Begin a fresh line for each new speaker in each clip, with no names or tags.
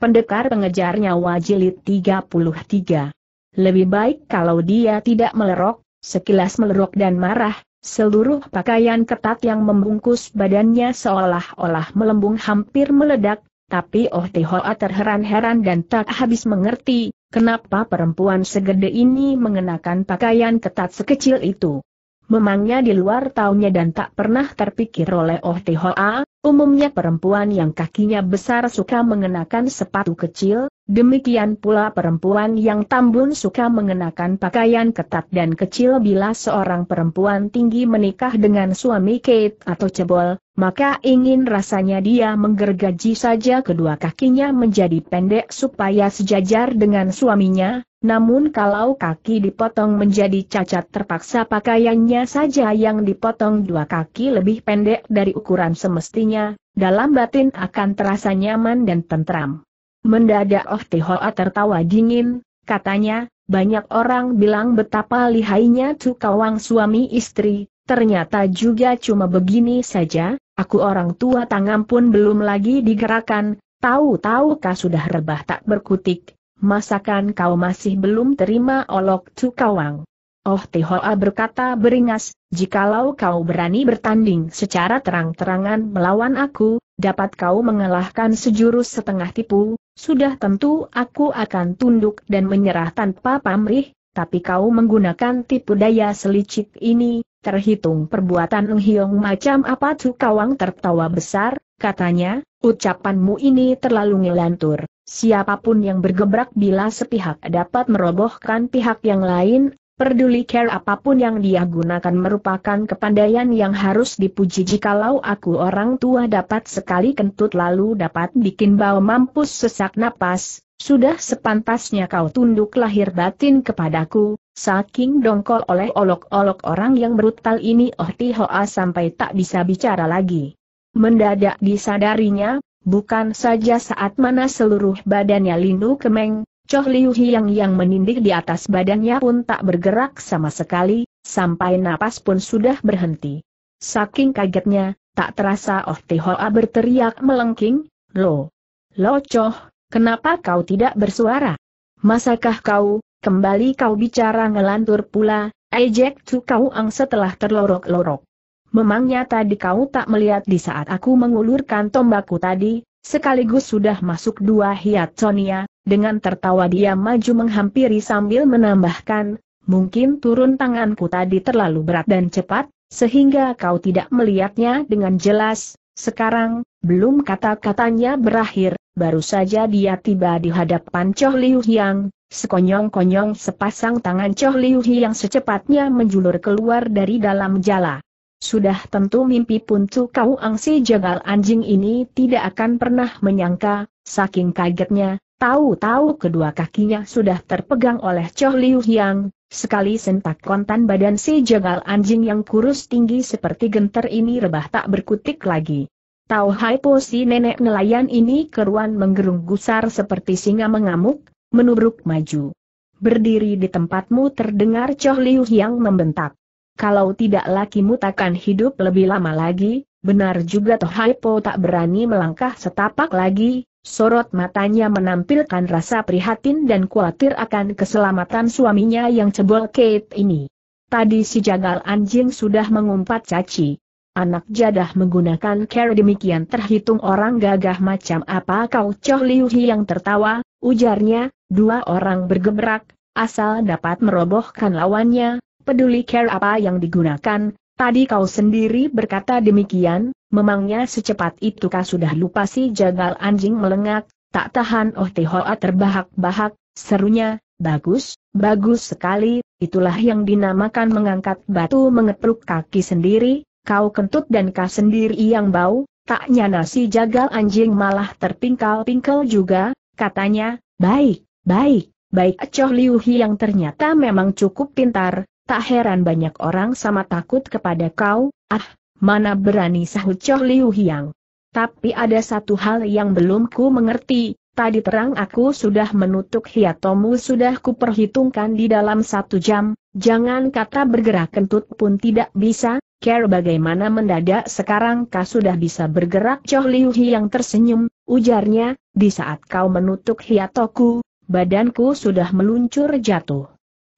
Pendekar pengejar nyawa jilid 33. Lebih baik kalau dia tidak melerok, sekilas melerok dan marah, seluruh pakaian ketat yang membungkus badannya seolah-olah melembung hampir meledak, tapi Oh Tehoa terheran-heran dan tak habis mengerti, kenapa perempuan segede ini mengenakan pakaian ketat sekecil itu. Memangnya di luar taunya dan tak pernah terpikir oleh Oh Tehoa, Umumnya perempuan yang kakinya besar suka mengenakan sepatu kecil, Demikian pula perempuan yang tambun suka mengenakan pakaian ketat dan kecil bila seorang perempuan tinggi menikah dengan suami Kate atau cebol, maka ingin rasanya dia menggergaji saja kedua kakinya menjadi pendek supaya sejajar dengan suaminya, namun kalau kaki dipotong menjadi cacat terpaksa pakaiannya saja yang dipotong dua kaki lebih pendek dari ukuran semestinya, dalam batin akan terasa nyaman dan tentram. Mendadak Hoa tertawa dingin, katanya, banyak orang bilang betapa lihainya Tukawang suami istri, ternyata juga cuma begini saja, aku orang tua tangan pun belum lagi digerakkan, tahu-tahu kau sudah rebah tak berkutik, masakan kau masih belum terima olok Tukawang. Oh Hoa berkata beringas, jikalau kau berani bertanding secara terang-terangan melawan aku, dapat kau mengalahkan sejurus setengah tipu, sudah tentu aku akan tunduk dan menyerah tanpa pamrih, tapi kau menggunakan tipu daya selicik ini, terhitung perbuatan Nghiong macam apa Cukawang Wang tertawa besar, katanya, ucapanmu ini terlalu ngelantur. Siapapun yang bergebrak bila sepihak dapat merobohkan pihak yang lain, Peduli care apapun yang dia gunakan merupakan kepandaian yang harus dipuji jikalau aku orang tua dapat sekali kentut lalu dapat bikin bau mampus sesak napas, sudah sepantasnya kau tunduk lahir batin kepadaku, saking dongkol oleh olok-olok orang yang brutal ini Oh Tihoa sampai tak bisa bicara lagi. Mendadak disadarinya, bukan saja saat mana seluruh badannya lindu kemeng, Choh Liu Hiang yang menindih di atas badannya pun tak bergerak sama sekali, sampai napas pun sudah berhenti. Saking kagetnya, tak terasa Oh Hoa berteriak melengking, Lo, Lo Choh, kenapa kau tidak bersuara? Masakah kau, kembali kau bicara ngelantur pula, ejek tu kau ang setelah terlorok-lorok. Memangnya tadi kau tak melihat di saat aku mengulurkan tombakku tadi, sekaligus sudah masuk dua hiat Sonia. Dengan tertawa dia maju menghampiri sambil menambahkan, mungkin turun tanganku tadi terlalu berat dan cepat, sehingga kau tidak melihatnya dengan jelas. Sekarang, belum kata-katanya berakhir, baru saja dia tiba di hadapan Choh Liu sekonyong-konyong sepasang tangan Choh Liu secepatnya menjulur keluar dari dalam jala. Sudah tentu mimpi pun tuh kau angsi jagal anjing ini tidak akan pernah menyangka, saking kagetnya, Tahu-tahu kedua kakinya sudah terpegang oleh Choh Liu Yang, sekali sentak kontan badan si jagal anjing yang kurus tinggi seperti genter ini rebah tak berkutik lagi. Tahu hai si nenek nelayan ini keruan menggerung gusar seperti singa mengamuk, menubruk maju. Berdiri di tempatmu terdengar Choh Liu Yang membentak. Kalau tidak laki mu takkan hidup lebih lama lagi, benar juga Toh Hai Po tak berani melangkah setapak lagi, Sorot matanya menampilkan rasa prihatin dan khawatir akan keselamatan suaminya yang cebol Kate ini. Tadi si jagal anjing sudah mengumpat caci. Anak jadah menggunakan care demikian terhitung orang gagah macam apa kau Choh Liu yang tertawa, ujarnya, dua orang bergebrak, asal dapat merobohkan lawannya, peduli care apa yang digunakan, Tadi kau sendiri berkata demikian, memangnya secepat itu kau sudah lupa si jagal anjing melengak, tak tahan Oh teh hoa terbahak-bahak, serunya, bagus, bagus sekali, itulah yang dinamakan mengangkat batu mengepruk kaki sendiri, kau kentut dan kau sendiri yang bau, tak nyana si jagal anjing malah terpingkal-pingkal juga, katanya, baik, baik, baik Choh Liu Hi yang ternyata memang cukup pintar, Tak heran banyak orang sama takut kepada kau, ah, mana berani sahut Choh Liu Hiang. Tapi ada satu hal yang belum ku mengerti, tadi terang aku sudah menutup hiatomu sudah ku perhitungkan di dalam satu jam, jangan kata bergerak kentut pun tidak bisa, care bagaimana mendadak sekarang kau sudah bisa bergerak Choh Liu Hiang tersenyum, ujarnya, di saat kau menutup hiatoku, badanku sudah meluncur jatuh.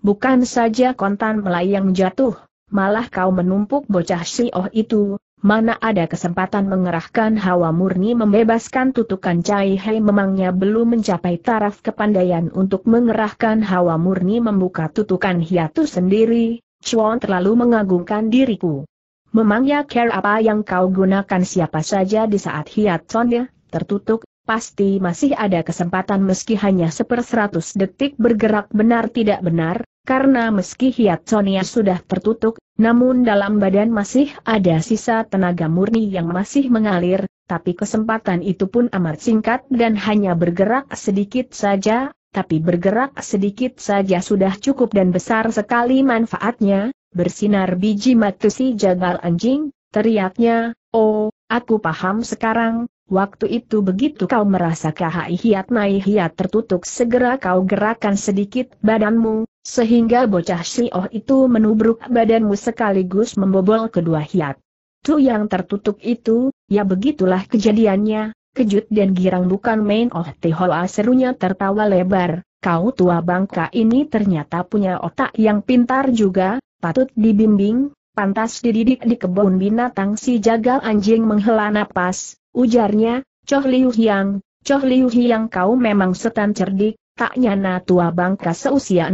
Bukan saja kontan melayang jatuh, malah kau menumpuk bocah si oh itu, mana ada kesempatan mengerahkan hawa murni membebaskan tutukan Cai Hei memangnya belum mencapai taraf kepandaian untuk mengerahkan hawa murni membuka tutukan hiatus sendiri, Chuan terlalu mengagungkan diriku. Memangnya care apa yang kau gunakan siapa saja di saat sonnya, tertutup pasti masih ada kesempatan meski hanya seper seratus detik bergerak benar tidak benar, karena meski hiat Sonia sudah tertutup, namun dalam badan masih ada sisa tenaga murni yang masih mengalir, tapi kesempatan itu pun amat singkat dan hanya bergerak sedikit saja, tapi bergerak sedikit saja sudah cukup dan besar sekali manfaatnya, bersinar biji matusi si jagal anjing, teriaknya, oh, aku paham sekarang, Waktu itu begitu kau merasa kahai hiat naik hiat tertutup segera kau gerakan sedikit badanmu, sehingga bocah si oh itu menubruk badanmu sekaligus membobol kedua hiat. Tu yang tertutup itu, ya begitulah kejadiannya, kejut dan girang bukan main oh tihoa serunya tertawa lebar, kau tua bangka ini ternyata punya otak yang pintar juga, patut dibimbing, pantas dididik di kebun binatang si jagal anjing menghela napas, Ujarnya, Choh Liu Hiang, Choh Liu Hiang kau memang setan cerdik, tak nyana tua bangka seusia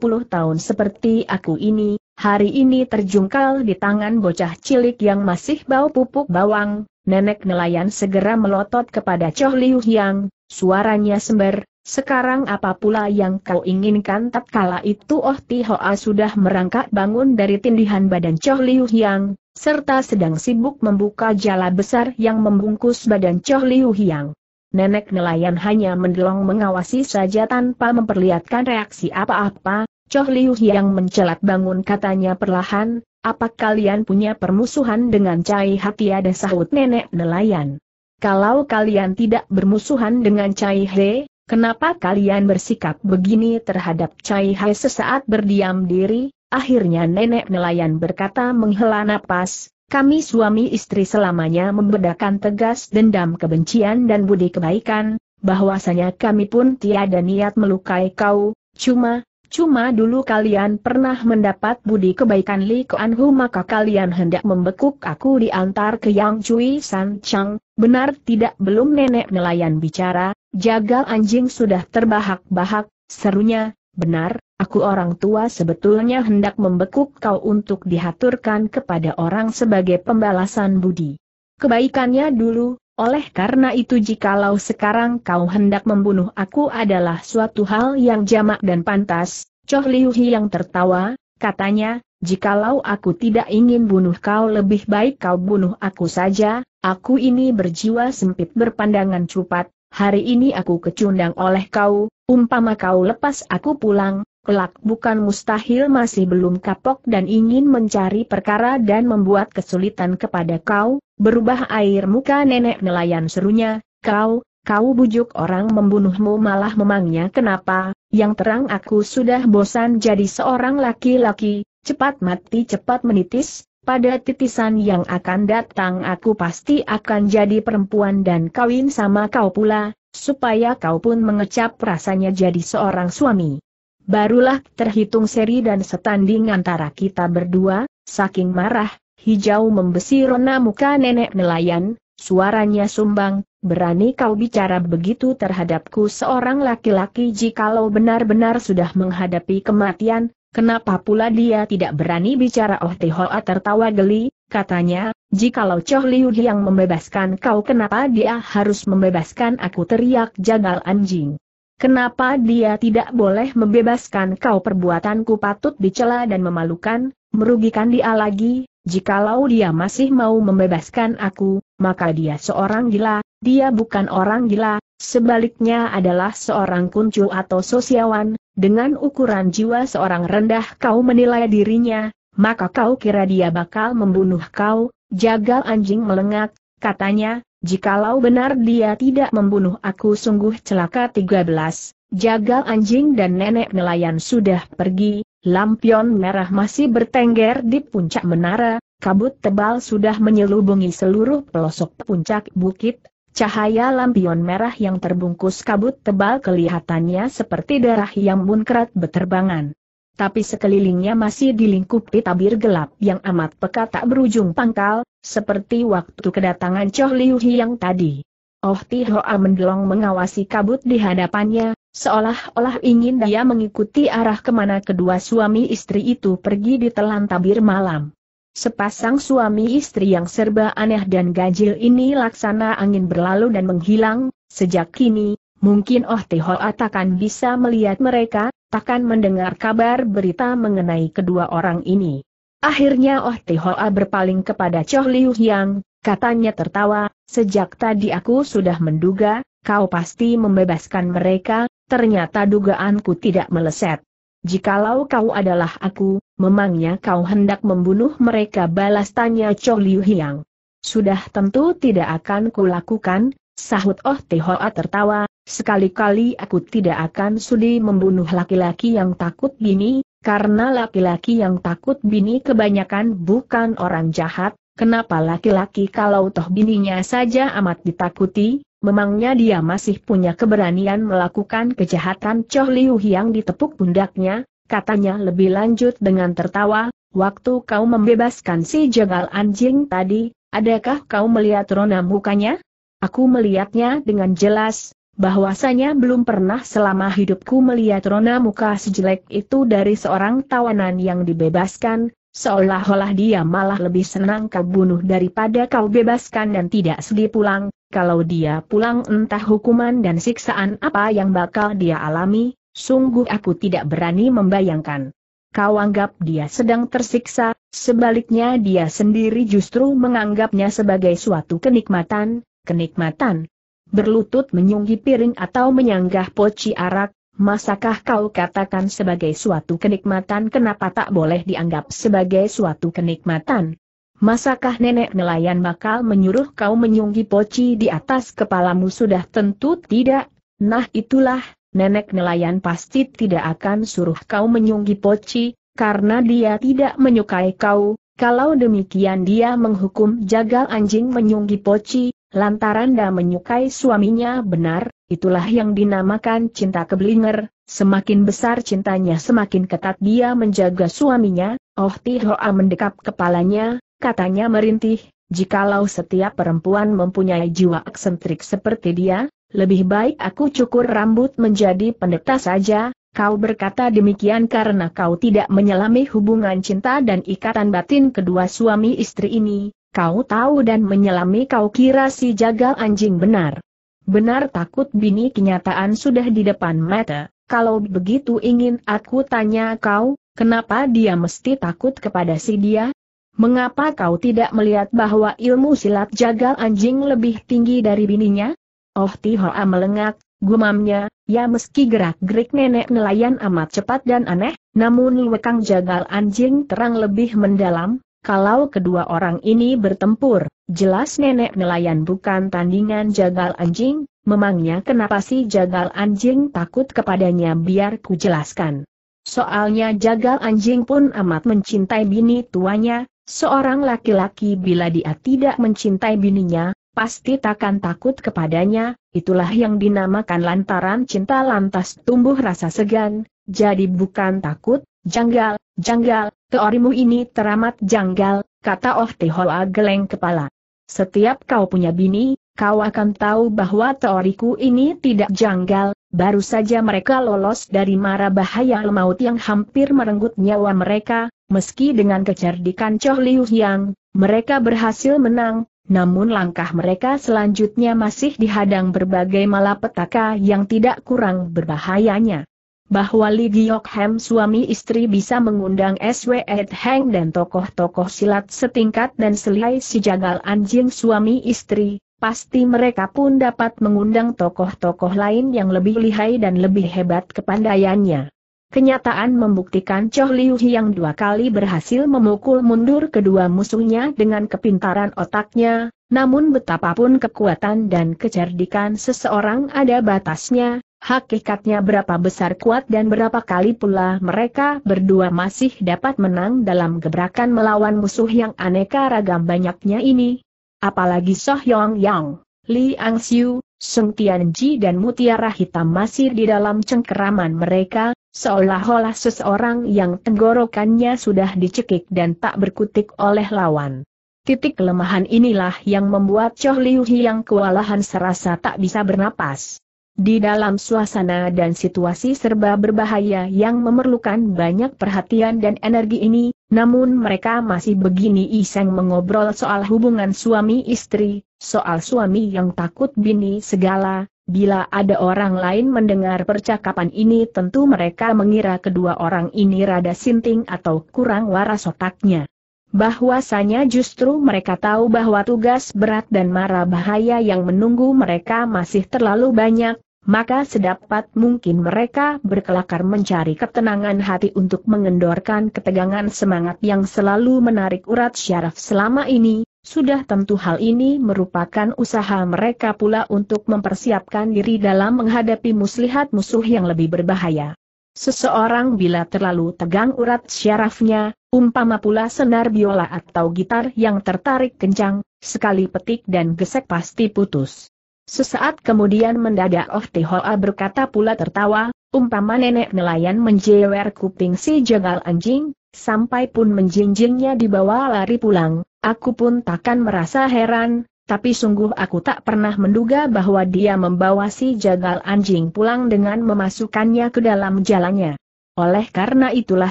puluh tahun seperti aku ini, hari ini terjungkal di tangan bocah cilik yang masih bau pupuk bawang, nenek nelayan segera melotot kepada Choh Liu Hiang, suaranya sember, sekarang apa pula yang kau inginkan tatkala itu Oh Tihoa sudah merangkak bangun dari tindihan badan Choh Liu Hiang, serta sedang sibuk membuka jala besar yang membungkus badan Choh Liu Hiang. Nenek nelayan hanya mendelong mengawasi saja tanpa memperlihatkan reaksi apa-apa, Choh Liu Hiang mencelat bangun katanya perlahan, apa kalian punya permusuhan dengan Cai dan sahut nenek nelayan? Kalau kalian tidak bermusuhan dengan Cai He, Kenapa kalian bersikap begini terhadap Cai Hai sesaat berdiam diri? Akhirnya nenek nelayan berkata menghela napas, kami suami istri selamanya membedakan tegas dendam kebencian dan budi kebaikan, bahwasanya kami pun tiada niat melukai kau, cuma, Cuma dulu kalian pernah mendapat budi kebaikan Li Kuan Hu maka kalian hendak membekuk aku diantar ke Yang Cui San Chang, benar tidak belum nenek nelayan bicara, jagal anjing sudah terbahak-bahak, serunya, benar, aku orang tua sebetulnya hendak membekuk kau untuk dihaturkan kepada orang sebagai pembalasan budi. Kebaikannya dulu, oleh karena itu jikalau sekarang kau hendak membunuh aku adalah suatu hal yang jamak dan pantas, Choh Liu yang tertawa, katanya, jikalau aku tidak ingin bunuh kau lebih baik kau bunuh aku saja, aku ini berjiwa sempit berpandangan cupat, hari ini aku kecundang oleh kau, umpama kau lepas aku pulang, kelak bukan mustahil masih belum kapok dan ingin mencari perkara dan membuat kesulitan kepada kau, berubah air muka nenek nelayan serunya, kau, kau bujuk orang membunuhmu malah memangnya kenapa, yang terang aku sudah bosan jadi seorang laki-laki, cepat mati cepat menitis, pada titisan yang akan datang aku pasti akan jadi perempuan dan kawin sama kau pula, supaya kau pun mengecap rasanya jadi seorang suami. Barulah terhitung seri dan setanding antara kita berdua, saking marah, hijau membesi rona muka nenek nelayan, suaranya sumbang, berani kau bicara begitu terhadapku seorang laki-laki jikalau benar-benar sudah menghadapi kematian, kenapa pula dia tidak berani bicara Oh teh hoa tertawa geli, katanya, jikalau Choh Liu yang membebaskan kau kenapa dia harus membebaskan aku teriak jagal anjing. Kenapa dia tidak boleh membebaskan kau perbuatanku patut dicela dan memalukan, merugikan dia lagi, jikalau dia masih mau membebaskan aku, maka dia seorang gila, dia bukan orang gila, sebaliknya adalah seorang kuncu atau sosiawan, dengan ukuran jiwa seorang rendah kau menilai dirinya, maka kau kira dia bakal membunuh kau, jaga anjing melengak, katanya, Jikalau benar dia tidak membunuh aku sungguh celaka 13, jagal anjing dan nenek nelayan sudah pergi, lampion merah masih bertengger di puncak menara, kabut tebal sudah menyelubungi seluruh pelosok puncak bukit, cahaya lampion merah yang terbungkus kabut tebal kelihatannya seperti darah yang munkrat beterbangan tapi sekelilingnya masih dilingkupi tabir gelap yang amat pekat tak berujung pangkal, seperti waktu kedatangan Choh Liu yang tadi. Oh Ti Hoa mendelong mengawasi kabut di hadapannya, seolah-olah ingin dia mengikuti arah kemana kedua suami istri itu pergi di telan tabir malam. Sepasang suami istri yang serba aneh dan gajil ini laksana angin berlalu dan menghilang, sejak kini, Mungkin Oh Teho takkan bisa melihat mereka, takkan mendengar kabar berita mengenai kedua orang ini. Akhirnya Oh Teho berpaling kepada Choh Liu Hyang, katanya tertawa, sejak tadi aku sudah menduga, kau pasti membebaskan mereka, ternyata dugaanku tidak meleset. Jikalau kau adalah aku, memangnya kau hendak membunuh mereka balas tanya Choh Liu Hyang. Sudah tentu tidak akan kulakukan, sahut Oh Teho tertawa, Sekali-kali aku tidak akan sudi membunuh laki-laki yang takut bini, karena laki-laki yang takut bini kebanyakan bukan orang jahat, kenapa laki-laki kalau toh bininya saja amat ditakuti, memangnya dia masih punya keberanian melakukan kejahatan Choh Liu yang ditepuk pundaknya, katanya lebih lanjut dengan tertawa, waktu kau membebaskan si jagal anjing tadi, adakah kau melihat rona mukanya? Aku melihatnya dengan jelas, bahwasanya belum pernah selama hidupku melihat rona muka sejelek itu dari seorang tawanan yang dibebaskan, seolah-olah dia malah lebih senang kau bunuh daripada kau bebaskan dan tidak sedih pulang, kalau dia pulang entah hukuman dan siksaan apa yang bakal dia alami, sungguh aku tidak berani membayangkan. Kau anggap dia sedang tersiksa, sebaliknya dia sendiri justru menganggapnya sebagai suatu kenikmatan, kenikmatan, berlutut menyunggi piring atau menyanggah poci arak, masakah kau katakan sebagai suatu kenikmatan kenapa tak boleh dianggap sebagai suatu kenikmatan? Masakah nenek nelayan bakal menyuruh kau menyunggi poci di atas kepalamu sudah tentu tidak? Nah itulah, nenek nelayan pasti tidak akan suruh kau menyunggi poci, karena dia tidak menyukai kau, kalau demikian dia menghukum jagal anjing menyunggi poci, Lantaran dia menyukai suaminya benar, itulah yang dinamakan cinta keblinger, semakin besar cintanya semakin ketat dia menjaga suaminya, Oh Tihoa mendekap kepalanya, katanya merintih, jikalau setiap perempuan mempunyai jiwa eksentrik seperti dia, lebih baik aku cukur rambut menjadi pendeta saja, kau berkata demikian karena kau tidak menyelami hubungan cinta dan ikatan batin kedua suami istri ini, Kau tahu dan menyelami kau kira si jagal anjing benar. Benar takut bini kenyataan sudah di depan mata, kalau begitu ingin aku tanya kau, kenapa dia mesti takut kepada si dia? Mengapa kau tidak melihat bahwa ilmu silat jagal anjing lebih tinggi dari bininya? Oh Tihoa melengak, gumamnya, ya meski gerak-gerik nenek nelayan amat cepat dan aneh, namun lewekang jagal anjing terang lebih mendalam, kalau kedua orang ini bertempur, jelas nenek nelayan bukan tandingan jagal anjing, memangnya kenapa si jagal anjing takut kepadanya biar ku jelaskan. Soalnya jagal anjing pun amat mencintai bini tuanya, seorang laki-laki bila dia tidak mencintai bininya, pasti takkan takut kepadanya, itulah yang dinamakan lantaran cinta lantas tumbuh rasa segan, jadi bukan takut, janggal, janggal, teorimu ini teramat janggal, kata Oh Tehola geleng kepala. Setiap kau punya bini, kau akan tahu bahwa teoriku ini tidak janggal, baru saja mereka lolos dari mara bahaya maut yang hampir merenggut nyawa mereka, meski dengan kecerdikan Choh Liu Yang, mereka berhasil menang, namun langkah mereka selanjutnya masih dihadang berbagai malapetaka yang tidak kurang berbahayanya. Bahwa Li Hem suami istri bisa mengundang SW Ed Heng dan tokoh-tokoh silat setingkat dan selai si jagal anjing suami istri, pasti mereka pun dapat mengundang tokoh-tokoh lain yang lebih lihai dan lebih hebat kepandaiannya. Kenyataan membuktikan Choh Liu yang dua kali berhasil memukul mundur kedua musuhnya dengan kepintaran otaknya, namun betapapun kekuatan dan kecerdikan seseorang ada batasnya, hakikatnya berapa besar kuat dan berapa kali pula mereka berdua masih dapat menang dalam gebrakan melawan musuh yang aneka ragam banyaknya ini. Apalagi Soh Yong Yang, Li Ang Siu, Sung Tianji dan Mutiara Hitam masih di dalam cengkeraman mereka, Seolah-olah seseorang yang tenggorokannya sudah dicekik dan tak berkutik oleh lawan. Titik kelemahan inilah yang membuat Choh Liu yang kewalahan serasa tak bisa bernapas. Di dalam suasana dan situasi serba berbahaya yang memerlukan banyak perhatian dan energi ini, namun mereka masih begini iseng mengobrol soal hubungan suami istri, soal suami yang takut bini segala, Bila ada orang lain mendengar percakapan ini tentu mereka mengira kedua orang ini rada sinting atau kurang waras otaknya. Bahwasanya justru mereka tahu bahwa tugas berat dan mara bahaya yang menunggu mereka masih terlalu banyak, maka sedapat mungkin mereka berkelakar mencari ketenangan hati untuk mengendorkan ketegangan semangat yang selalu menarik urat syaraf selama ini, sudah tentu hal ini merupakan usaha mereka pula untuk mempersiapkan diri dalam menghadapi muslihat musuh yang lebih berbahaya. Seseorang bila terlalu tegang urat syarafnya, umpama pula senar biola atau gitar yang tertarik kencang, sekali petik dan gesek pasti putus. Sesaat kemudian mendadak Oh Tihoa berkata pula tertawa, umpama nenek nelayan menjewer kuping si jengal anjing, sampai pun menjinjingnya dibawa lari pulang, Aku pun takkan merasa heran, tapi sungguh aku tak pernah menduga bahwa dia membawa si jagal anjing pulang dengan memasukkannya ke dalam jalannya. Oleh karena itulah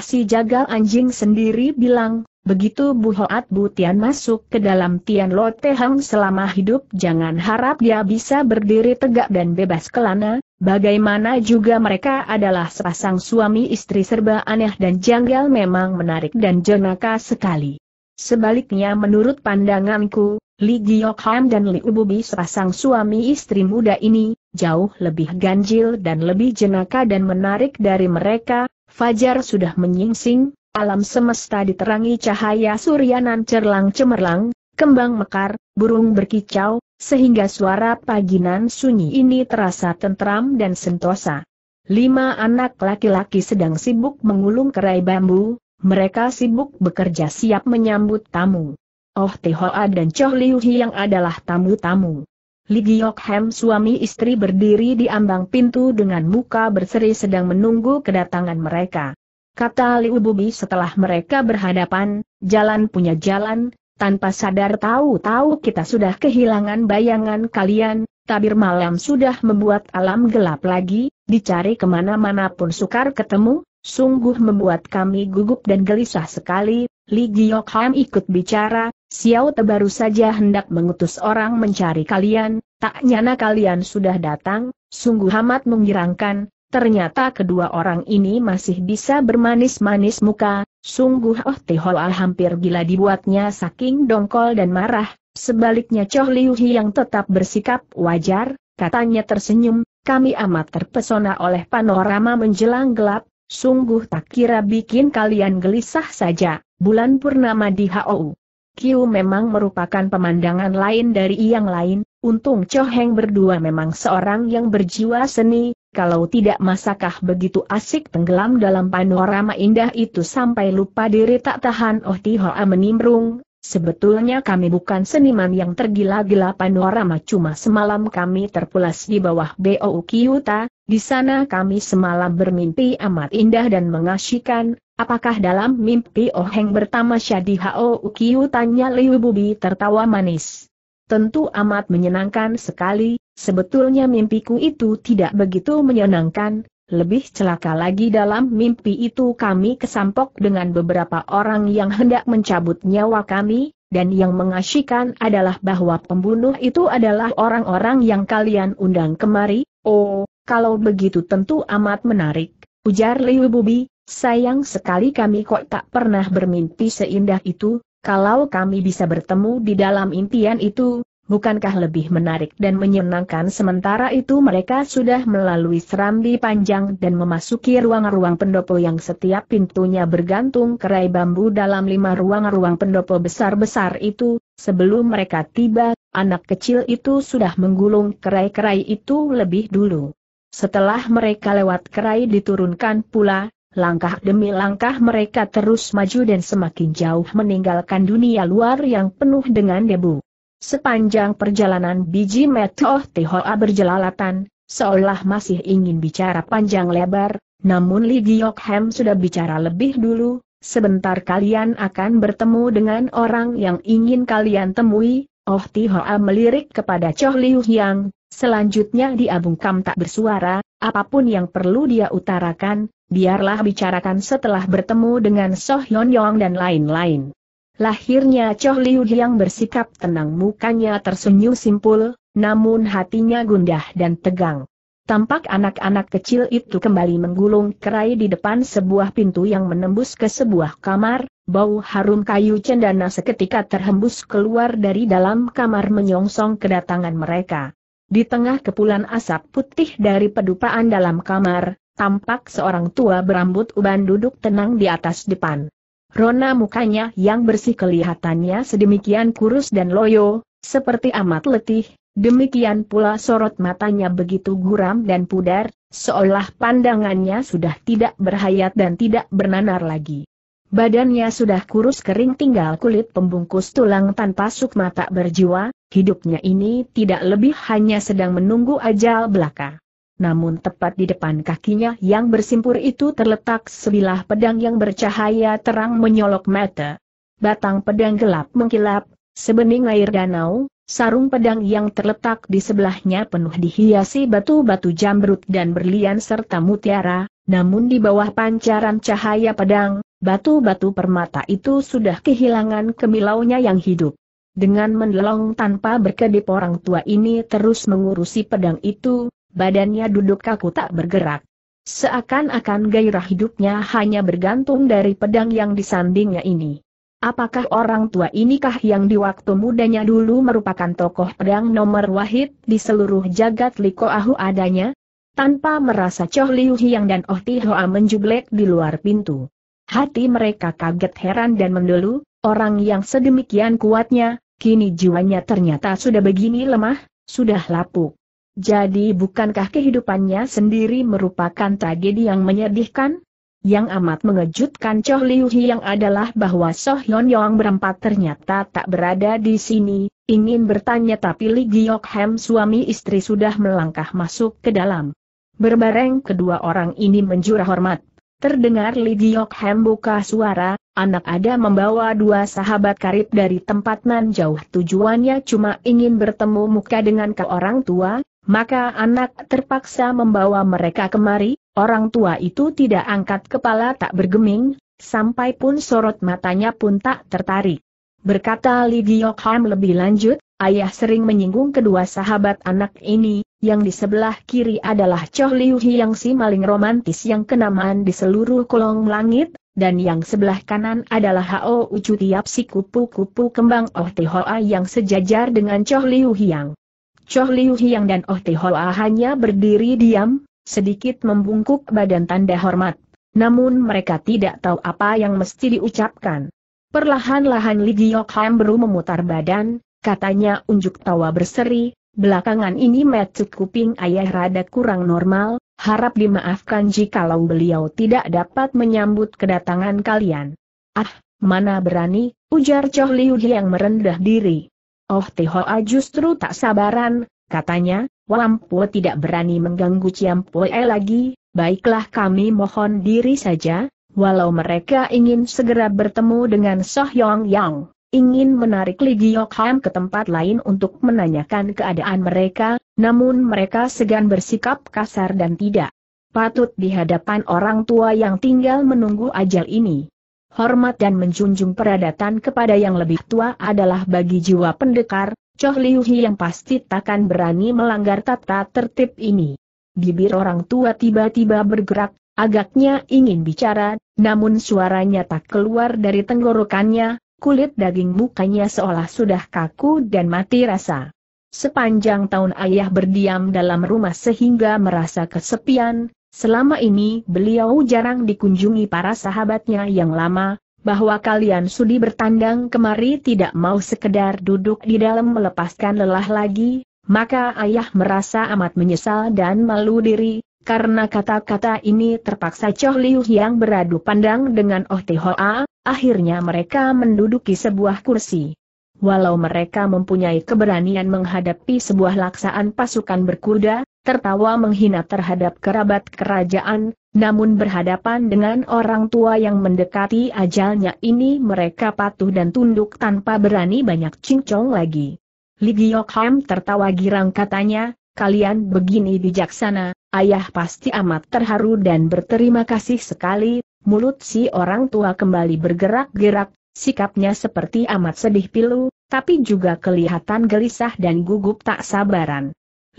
si jagal anjing sendiri bilang, begitu Bu Hoat Bu masuk ke dalam Tian Lo Hang selama hidup jangan harap dia bisa berdiri tegak dan bebas kelana, bagaimana juga mereka adalah sepasang suami istri serba aneh dan janggal memang menarik dan jenaka sekali. Sebaliknya menurut pandanganku, Li Giokham dan Li Ububi sepasang suami istri muda ini, jauh lebih ganjil dan lebih jenaka dan menarik dari mereka, Fajar sudah menyingsing, alam semesta diterangi cahaya suryanan cerlang cemerlang, kembang mekar, burung berkicau, sehingga suara paginan sunyi ini terasa tentram dan sentosa. Lima anak laki-laki sedang sibuk mengulung kerai bambu, mereka sibuk bekerja siap menyambut tamu. Oh Tehoa dan Choh Liu Hi yang adalah tamu-tamu. Li Giok Hem suami istri berdiri di ambang pintu dengan muka berseri sedang menunggu kedatangan mereka. Kata Liu Bubi setelah mereka berhadapan, jalan punya jalan, tanpa sadar tahu-tahu kita sudah kehilangan bayangan kalian, tabir malam sudah membuat alam gelap lagi, dicari kemana-mana pun sukar ketemu, Sungguh membuat kami gugup dan gelisah sekali, Li Giok ikut bicara, Xiao Te baru saja hendak mengutus orang mencari kalian, tak nyana kalian sudah datang, sungguh amat mengirangkan, ternyata kedua orang ini masih bisa bermanis-manis muka, sungguh Oh Tihoa ah, hampir gila dibuatnya saking dongkol dan marah, sebaliknya Choh Liu Hi yang tetap bersikap wajar, katanya tersenyum, kami amat terpesona oleh panorama menjelang gelap, Sungguh tak kira bikin kalian gelisah saja, bulan purnama di HOU. Kiu memang merupakan pemandangan lain dari yang lain, untung Choheng berdua memang seorang yang berjiwa seni, kalau tidak masakah begitu asik tenggelam dalam panorama indah itu sampai lupa diri tak tahan Oh Tihoa menimbrung, Sebetulnya kami bukan seniman yang tergila-gila panorama cuma semalam kami terpulas di bawah BOU Kyuta, di sana kami semalam bermimpi amat indah dan mengasyikan, apakah dalam mimpi Oh Heng Syadi Hao HOU Kiyutanya Liu Bubi tertawa manis. Tentu amat menyenangkan sekali, sebetulnya mimpiku itu tidak begitu menyenangkan, lebih celaka lagi dalam mimpi itu kami kesampok dengan beberapa orang yang hendak mencabut nyawa kami, dan yang mengasyikan adalah bahwa pembunuh itu adalah orang-orang yang kalian undang kemari, oh, kalau begitu tentu amat menarik, ujar Liu Bubi, sayang sekali kami kok tak pernah bermimpi seindah itu, kalau kami bisa bertemu di dalam impian itu, bukankah lebih menarik dan menyenangkan sementara itu mereka sudah melalui serambi panjang dan memasuki ruang-ruang pendopo yang setiap pintunya bergantung kerai bambu dalam lima ruang-ruang pendopo besar-besar itu, sebelum mereka tiba, anak kecil itu sudah menggulung kerai-kerai itu lebih dulu. Setelah mereka lewat kerai diturunkan pula, Langkah demi langkah mereka terus maju dan semakin jauh meninggalkan dunia luar yang penuh dengan debu. Sepanjang perjalanan biji Metoh Tihoa berjelalatan, seolah masih ingin bicara panjang lebar, namun Li Giok Hem sudah bicara lebih dulu, sebentar kalian akan bertemu dengan orang yang ingin kalian temui, Oh Tihoa melirik kepada Choh Liu Hyang, selanjutnya dia bungkam tak bersuara, apapun yang perlu dia utarakan, biarlah bicarakan setelah bertemu dengan Soh Yon Yong dan lain-lain. Lahirnya Choh Liu yang bersikap tenang mukanya tersenyum simpul, namun hatinya gundah dan tegang. Tampak anak-anak kecil itu kembali menggulung kerai di depan sebuah pintu yang menembus ke sebuah kamar, bau harum kayu cendana seketika terhembus keluar dari dalam kamar menyongsong kedatangan mereka. Di tengah kepulan asap putih dari pedupaan dalam kamar, tampak seorang tua berambut uban duduk tenang di atas depan. Rona mukanya yang bersih kelihatannya sedemikian kurus dan loyo, seperti amat letih, demikian pula sorot matanya begitu guram dan pudar, seolah pandangannya sudah tidak berhayat dan tidak bernanar lagi. Badannya sudah kurus kering tinggal kulit pembungkus tulang tanpa sukma tak berjiwa, hidupnya ini tidak lebih hanya sedang menunggu ajal belaka namun tepat di depan kakinya yang bersimpur itu terletak sebilah pedang yang bercahaya terang menyolok mata. Batang pedang gelap mengkilap, sebening air danau, sarung pedang yang terletak di sebelahnya penuh dihiasi batu-batu jambrut dan berlian serta mutiara, namun di bawah pancaran cahaya pedang, batu-batu permata itu sudah kehilangan kemilaunya yang hidup. Dengan mendelong tanpa berkedip orang tua ini terus mengurusi pedang itu, badannya duduk kaku tak bergerak. Seakan-akan gairah hidupnya hanya bergantung dari pedang yang disandingnya ini. Apakah orang tua inikah yang di waktu mudanya dulu merupakan tokoh pedang nomor wahid di seluruh jagat Liko Ahu adanya? Tanpa merasa Choh Liu Hiang dan Oh Ti menjublek di luar pintu. Hati mereka kaget heran dan mendulu. orang yang sedemikian kuatnya, kini jiwanya ternyata sudah begini lemah, sudah lapuk. Jadi bukankah kehidupannya sendiri merupakan tragedi yang menyedihkan? Yang amat mengejutkan Choh Liu Hi yang adalah bahwa Soh Hyun Yong berempat ternyata tak berada di sini, ingin bertanya tapi Lee Giok Hem suami istri sudah melangkah masuk ke dalam. Berbareng kedua orang ini menjurah hormat. Terdengar Lee Giok Hem buka suara, anak ada membawa dua sahabat karib dari tempat nan jauh tujuannya cuma ingin bertemu muka dengan ke orang tua, maka anak terpaksa membawa mereka kemari, orang tua itu tidak angkat kepala tak bergeming, sampai pun sorot matanya pun tak tertarik. Berkata Li Giokham lebih lanjut, ayah sering menyinggung kedua sahabat anak ini, yang di sebelah kiri adalah Choh Liu yang si maling romantis yang kenamaan di seluruh kolong langit, dan yang sebelah kanan adalah Hao Ucu tiap si kupu-kupu kembang Oh Tihoa yang sejajar dengan Choh Liu Yang. Choh Liu Hiang dan Oh Ti Hoa hanya berdiri diam, sedikit membungkuk badan tanda hormat. Namun mereka tidak tahu apa yang mesti diucapkan. Perlahan-lahan Li Giok Ham baru memutar badan, katanya unjuk tawa berseri, belakangan ini metu kuping ayah rada kurang normal, harap dimaafkan jikalau beliau tidak dapat menyambut kedatangan kalian. Ah, mana berani, ujar Choh Liu yang merendah diri. Oh Tihoa justru tak sabaran, katanya, Wampu tidak berani mengganggu Ciampue lagi, baiklah kami mohon diri saja, walau mereka ingin segera bertemu dengan Sohyong Yang, ingin menarik Li ham ke tempat lain untuk menanyakan keadaan mereka, namun mereka segan bersikap kasar dan tidak patut di hadapan orang tua yang tinggal menunggu ajal ini hormat dan menjunjung peradatan kepada yang lebih tua adalah bagi jiwa pendekar, Choh Liu Hi yang pasti takkan berani melanggar tata tertib ini. Bibir orang tua tiba-tiba bergerak, agaknya ingin bicara, namun suaranya tak keluar dari tenggorokannya, kulit daging mukanya seolah sudah kaku dan mati rasa. Sepanjang tahun ayah berdiam dalam rumah sehingga merasa kesepian, Selama ini beliau jarang dikunjungi para sahabatnya yang lama, bahwa kalian sudi bertandang kemari tidak mau sekedar duduk di dalam melepaskan lelah lagi, maka ayah merasa amat menyesal dan malu diri, karena kata-kata ini terpaksa Choh Liu yang beradu pandang dengan Oh Hoa, akhirnya mereka menduduki sebuah kursi. Walau mereka mempunyai keberanian menghadapi sebuah laksaan pasukan berkuda, tertawa menghina terhadap kerabat kerajaan, namun berhadapan dengan orang tua yang mendekati ajalnya ini mereka patuh dan tunduk tanpa berani banyak cincong lagi. Li Gyokham tertawa girang katanya, kalian begini bijaksana, ayah pasti amat terharu dan berterima kasih sekali, mulut si orang tua kembali bergerak-gerak, sikapnya seperti amat sedih pilu, tapi juga kelihatan gelisah dan gugup tak sabaran.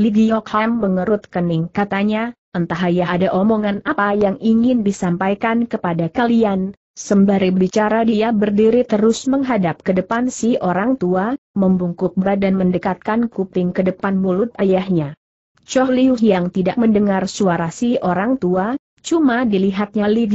Li mengerut kening katanya, entah ya ada omongan apa yang ingin disampaikan kepada kalian, Sembari bicara dia berdiri terus menghadap ke depan si orang tua, membungkuk badan mendekatkan kuping ke depan mulut ayahnya. Choh Liu yang tidak mendengar suara si orang tua, cuma dilihatnya Li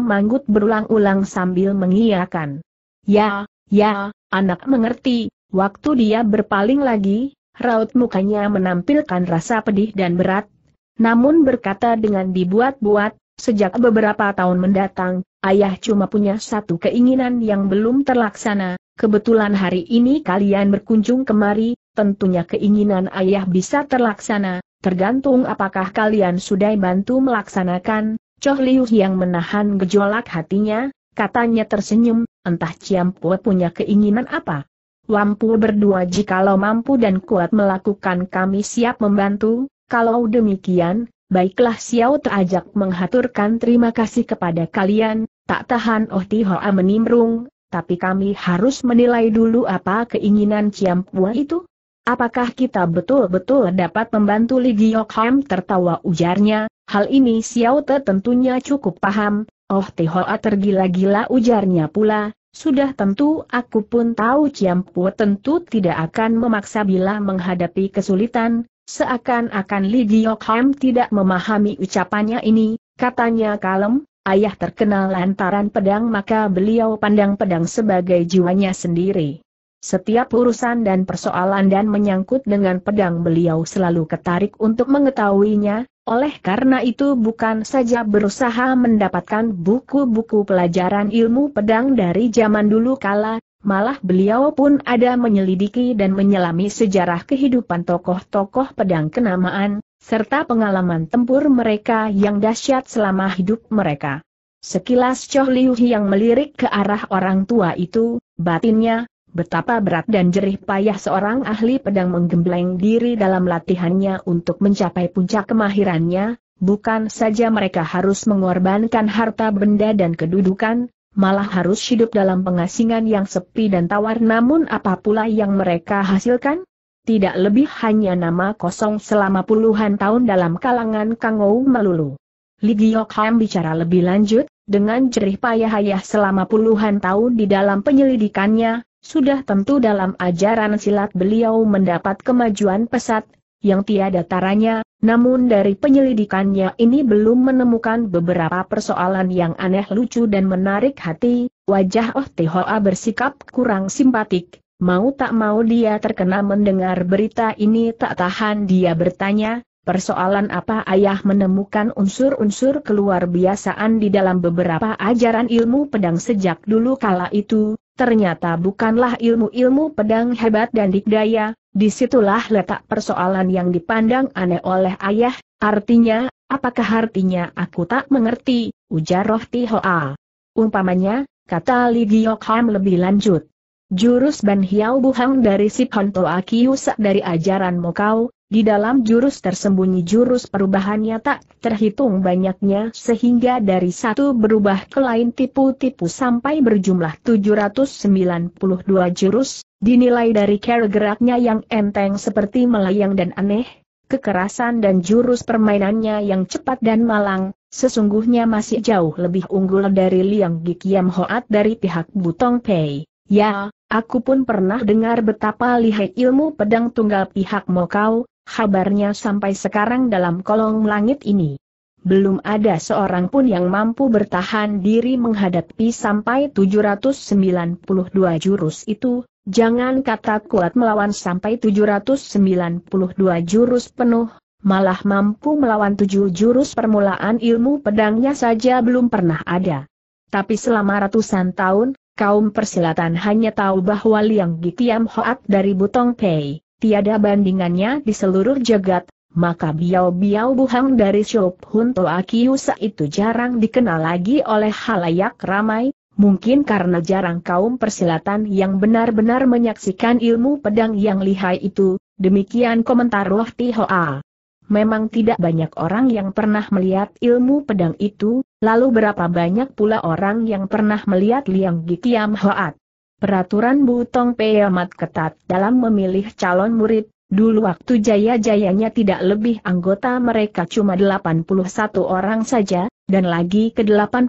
manggut berulang-ulang sambil mengiyakan. Ya, ya, anak mengerti, waktu dia berpaling lagi, Raut mukanya menampilkan rasa pedih dan berat, namun berkata dengan dibuat-buat, sejak beberapa tahun mendatang, ayah cuma punya satu keinginan yang belum terlaksana, kebetulan hari ini kalian berkunjung kemari, tentunya keinginan ayah bisa terlaksana, tergantung apakah kalian sudah bantu melaksanakan, Choh Liu yang menahan gejolak hatinya, katanya tersenyum, entah pue punya keinginan apa. Wampu berdua jikalau mampu dan kuat melakukan kami siap membantu, kalau demikian, baiklah Xiao terajak menghaturkan terima kasih kepada kalian, tak tahan Oh Tihoa menimrung, tapi kami harus menilai dulu apa keinginan Ciampua itu. Apakah kita betul-betul dapat membantu Li Giokham tertawa ujarnya, hal ini Xiao Te tentunya cukup paham, Oh Tihoa tergila-gila ujarnya pula, sudah tentu aku pun tahu Ciampu tentu tidak akan memaksa bila menghadapi kesulitan, seakan-akan Li Giokham tidak memahami ucapannya ini, katanya kalem, ayah terkenal lantaran pedang maka beliau pandang pedang sebagai jiwanya sendiri. Setiap urusan dan persoalan dan menyangkut dengan pedang beliau selalu ketarik untuk mengetahuinya, oleh karena itu bukan saja berusaha mendapatkan buku-buku pelajaran ilmu pedang dari zaman dulu kala, malah beliau pun ada menyelidiki dan menyelami sejarah kehidupan tokoh-tokoh pedang kenamaan, serta pengalaman tempur mereka yang dahsyat selama hidup mereka. Sekilas Choh Liu yang melirik ke arah orang tua itu, batinnya Betapa berat dan jerih payah seorang ahli pedang menggembleng diri dalam latihannya untuk mencapai puncak kemahirannya, bukan saja mereka harus mengorbankan harta benda dan kedudukan, malah harus hidup dalam pengasingan yang sepi dan tawar namun apa pula yang mereka hasilkan? Tidak lebih hanya nama kosong selama puluhan tahun dalam kalangan Kangou melulu. Li Gyokham bicara lebih lanjut, dengan jerih payah ayah selama puluhan tahun di dalam penyelidikannya, sudah tentu dalam ajaran silat beliau mendapat kemajuan pesat, yang tiada taranya, namun dari penyelidikannya ini belum menemukan beberapa persoalan yang aneh lucu dan menarik hati, wajah Oh Te Hoa bersikap kurang simpatik, mau tak mau dia terkena mendengar berita ini tak tahan dia bertanya, persoalan apa ayah menemukan unsur-unsur keluar biasaan di dalam beberapa ajaran ilmu pedang sejak dulu kala itu, ternyata bukanlah ilmu-ilmu pedang hebat dan dikdaya, disitulah letak persoalan yang dipandang aneh oleh ayah, artinya, apakah artinya aku tak mengerti, ujar Roh Tihoa. Umpamanya, kata Li Gyokham lebih lanjut. Jurus Ban Hiau Buhang dari Sipon Toa Kiusak dari ajaran Mokau, di dalam jurus tersembunyi jurus perubahannya tak terhitung banyaknya sehingga dari satu berubah ke lain tipu-tipu sampai berjumlah 792 jurus, dinilai dari cara geraknya yang enteng seperti melayang dan aneh, kekerasan dan jurus permainannya yang cepat dan malang, sesungguhnya masih jauh lebih unggul dari Liang Gikiam Hoat dari pihak Butong Pei. Ya, aku pun pernah dengar betapa lihai ilmu pedang tunggal pihak Mokau, Kabarnya sampai sekarang dalam kolong langit ini. Belum ada seorang pun yang mampu bertahan diri menghadapi sampai 792 jurus itu, jangan kata kuat melawan sampai 792 jurus penuh, malah mampu melawan 7 jurus permulaan ilmu pedangnya saja belum pernah ada. Tapi selama ratusan tahun, kaum persilatan hanya tahu bahwa Liang Gitiam Hoat dari Butong Pei tiada bandingannya di seluruh jagat, maka biau-biau buhang dari Shop Hun Toa itu jarang dikenal lagi oleh halayak ramai, Mungkin karena jarang kaum persilatan yang benar-benar menyaksikan ilmu pedang yang lihai itu, demikian komentar Loh Tihoa. Memang tidak banyak orang yang pernah melihat ilmu pedang itu, lalu berapa banyak pula orang yang pernah melihat Liang Gikiam Hoat. Peraturan Butong Pei amat ketat dalam memilih calon murid, dulu waktu jaya-jayanya tidak lebih anggota mereka cuma 81 orang saja, dan lagi ke-81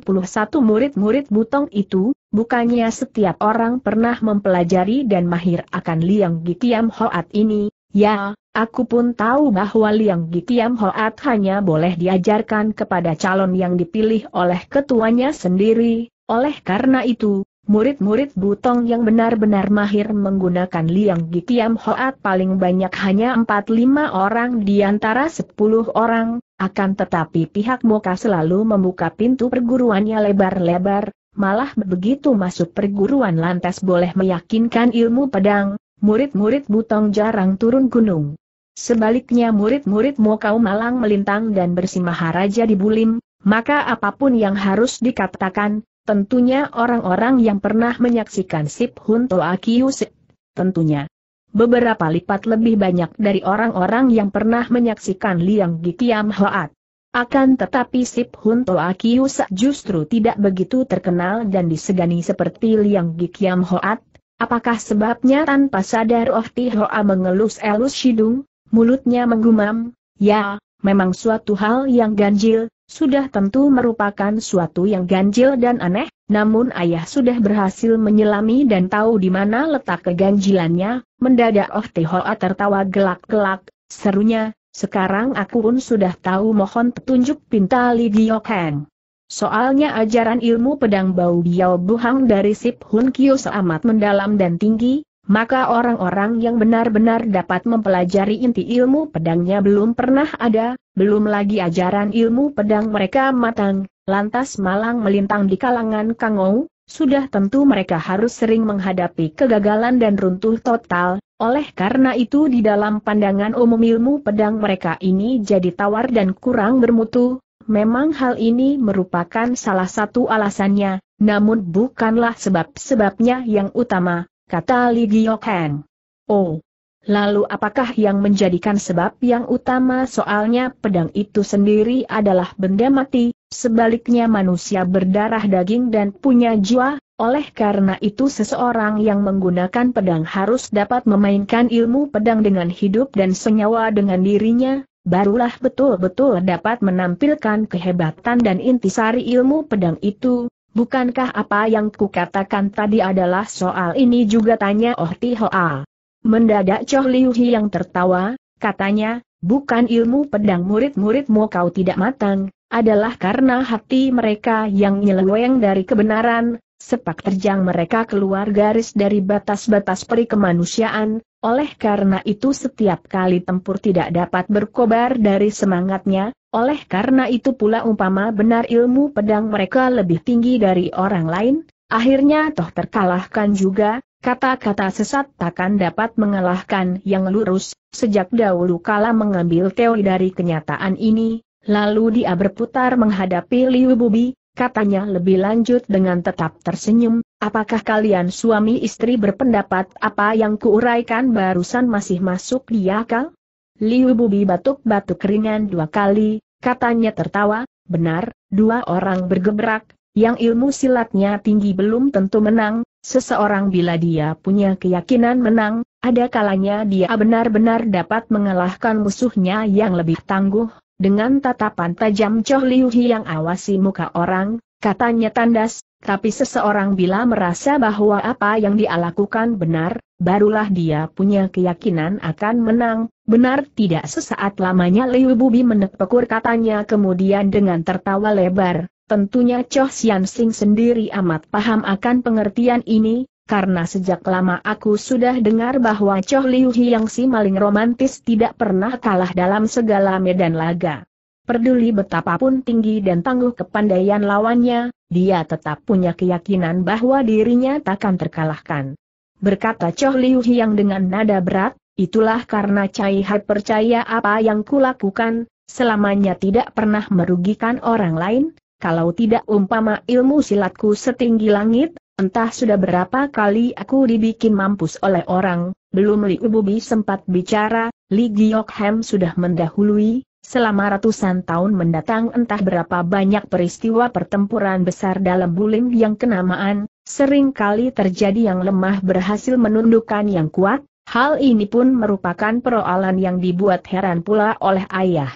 murid-murid Butong itu, bukannya setiap orang pernah mempelajari dan mahir akan Liang Gitiam Hoat ini, ya, aku pun tahu bahwa Liang Gitiam Hoat hanya boleh diajarkan kepada calon yang dipilih oleh ketuanya sendiri, oleh karena itu, Murid-murid Butong yang benar-benar mahir menggunakan liang Gikiam Hoat paling banyak hanya 4-5 orang di antara 10 orang, akan tetapi pihak Moka selalu membuka pintu perguruannya lebar-lebar, malah begitu masuk perguruan lantas boleh meyakinkan ilmu pedang, murid-murid Butong jarang turun gunung. Sebaliknya murid-murid Moka malang melintang dan bersimaharaja di Bulim, maka apapun yang harus dikatakan, Tentunya orang-orang yang pernah menyaksikan Sip Hun Toa Kiyusik. Tentunya. Beberapa lipat lebih banyak dari orang-orang yang pernah menyaksikan Liang Gikiam Hoat. Akan tetapi Sip Hun Toa Kiyusik justru tidak begitu terkenal dan disegani seperti Liang Gikiam Hoat. Apakah sebabnya tanpa sadar Oh Ti Hoa mengelus-elus hidung, mulutnya menggumam, ya, memang suatu hal yang ganjil, sudah tentu merupakan suatu yang ganjil dan aneh, namun ayah sudah berhasil menyelami dan tahu di mana letak keganjilannya, mendadak Oh Te Hoa tertawa gelak-gelak, serunya, sekarang aku pun sudah tahu mohon petunjuk pinta Li Giokeng. Soalnya ajaran ilmu pedang bau biao buhang dari Sip Hun Kyo seamat mendalam dan tinggi, maka orang-orang yang benar-benar dapat mempelajari inti ilmu pedangnya belum pernah ada, belum lagi ajaran ilmu pedang mereka matang, lantas malang melintang di kalangan Kangou, sudah tentu mereka harus sering menghadapi kegagalan dan runtuh total, oleh karena itu di dalam pandangan umum ilmu pedang mereka ini jadi tawar dan kurang bermutu, memang hal ini merupakan salah satu alasannya, namun bukanlah sebab-sebabnya yang utama, kata Li Giokeng. Oh, Lalu apakah yang menjadikan sebab yang utama soalnya pedang itu sendiri adalah benda mati, sebaliknya manusia berdarah daging dan punya jiwa, oleh karena itu seseorang yang menggunakan pedang harus dapat memainkan ilmu pedang dengan hidup dan senyawa dengan dirinya, barulah betul-betul dapat menampilkan kehebatan dan intisari ilmu pedang itu, bukankah apa yang kukatakan tadi adalah soal ini juga tanya Oh Tihoa. Mendadak Choh Liu yang tertawa, katanya, bukan ilmu pedang murid-muridmu kau tidak matang, adalah karena hati mereka yang nyeleweng dari kebenaran, sepak terjang mereka keluar garis dari batas-batas peri kemanusiaan, oleh karena itu setiap kali tempur tidak dapat berkobar dari semangatnya, oleh karena itu pula umpama benar ilmu pedang mereka lebih tinggi dari orang lain, akhirnya toh terkalahkan juga, Kata-kata sesat takkan dapat mengalahkan yang lurus, sejak dahulu kala mengambil teori dari kenyataan ini, lalu dia berputar menghadapi Liu Bubi, katanya lebih lanjut dengan tetap tersenyum, apakah kalian suami istri berpendapat apa yang kuuraikan barusan masih masuk di akal? Liu Bubi batuk-batuk ringan dua kali, katanya tertawa, benar, dua orang bergebrak, yang ilmu silatnya tinggi belum tentu menang, seseorang bila dia punya keyakinan menang, ada kalanya dia benar-benar dapat mengalahkan musuhnya yang lebih tangguh, dengan tatapan tajam Choh Liu yang awasi muka orang, katanya tandas, tapi seseorang bila merasa bahwa apa yang dia lakukan benar, barulah dia punya keyakinan akan menang, benar tidak sesaat lamanya Liu Bubi menepekur katanya kemudian dengan tertawa lebar Tentunya Choh Sian Sing sendiri amat paham akan pengertian ini, karena sejak lama aku sudah dengar bahwa Choh Liu yang si maling romantis tidak pernah kalah dalam segala medan laga. Peduli betapapun tinggi dan tangguh kepandaian lawannya, dia tetap punya keyakinan bahwa dirinya takkan terkalahkan. Berkata Choh Liu yang dengan nada berat, itulah karena Cai Hai percaya apa yang kulakukan, selamanya tidak pernah merugikan orang lain, kalau tidak umpama ilmu silatku setinggi langit, entah sudah berapa kali aku dibikin mampus oleh orang, belum Li Ububi sempat bicara, Li Giok Hem sudah mendahului, Selama ratusan tahun mendatang entah berapa banyak peristiwa pertempuran besar dalam bulim yang kenamaan, sering kali terjadi yang lemah berhasil menundukkan yang kuat, hal ini pun merupakan peroalan yang dibuat heran pula oleh ayah.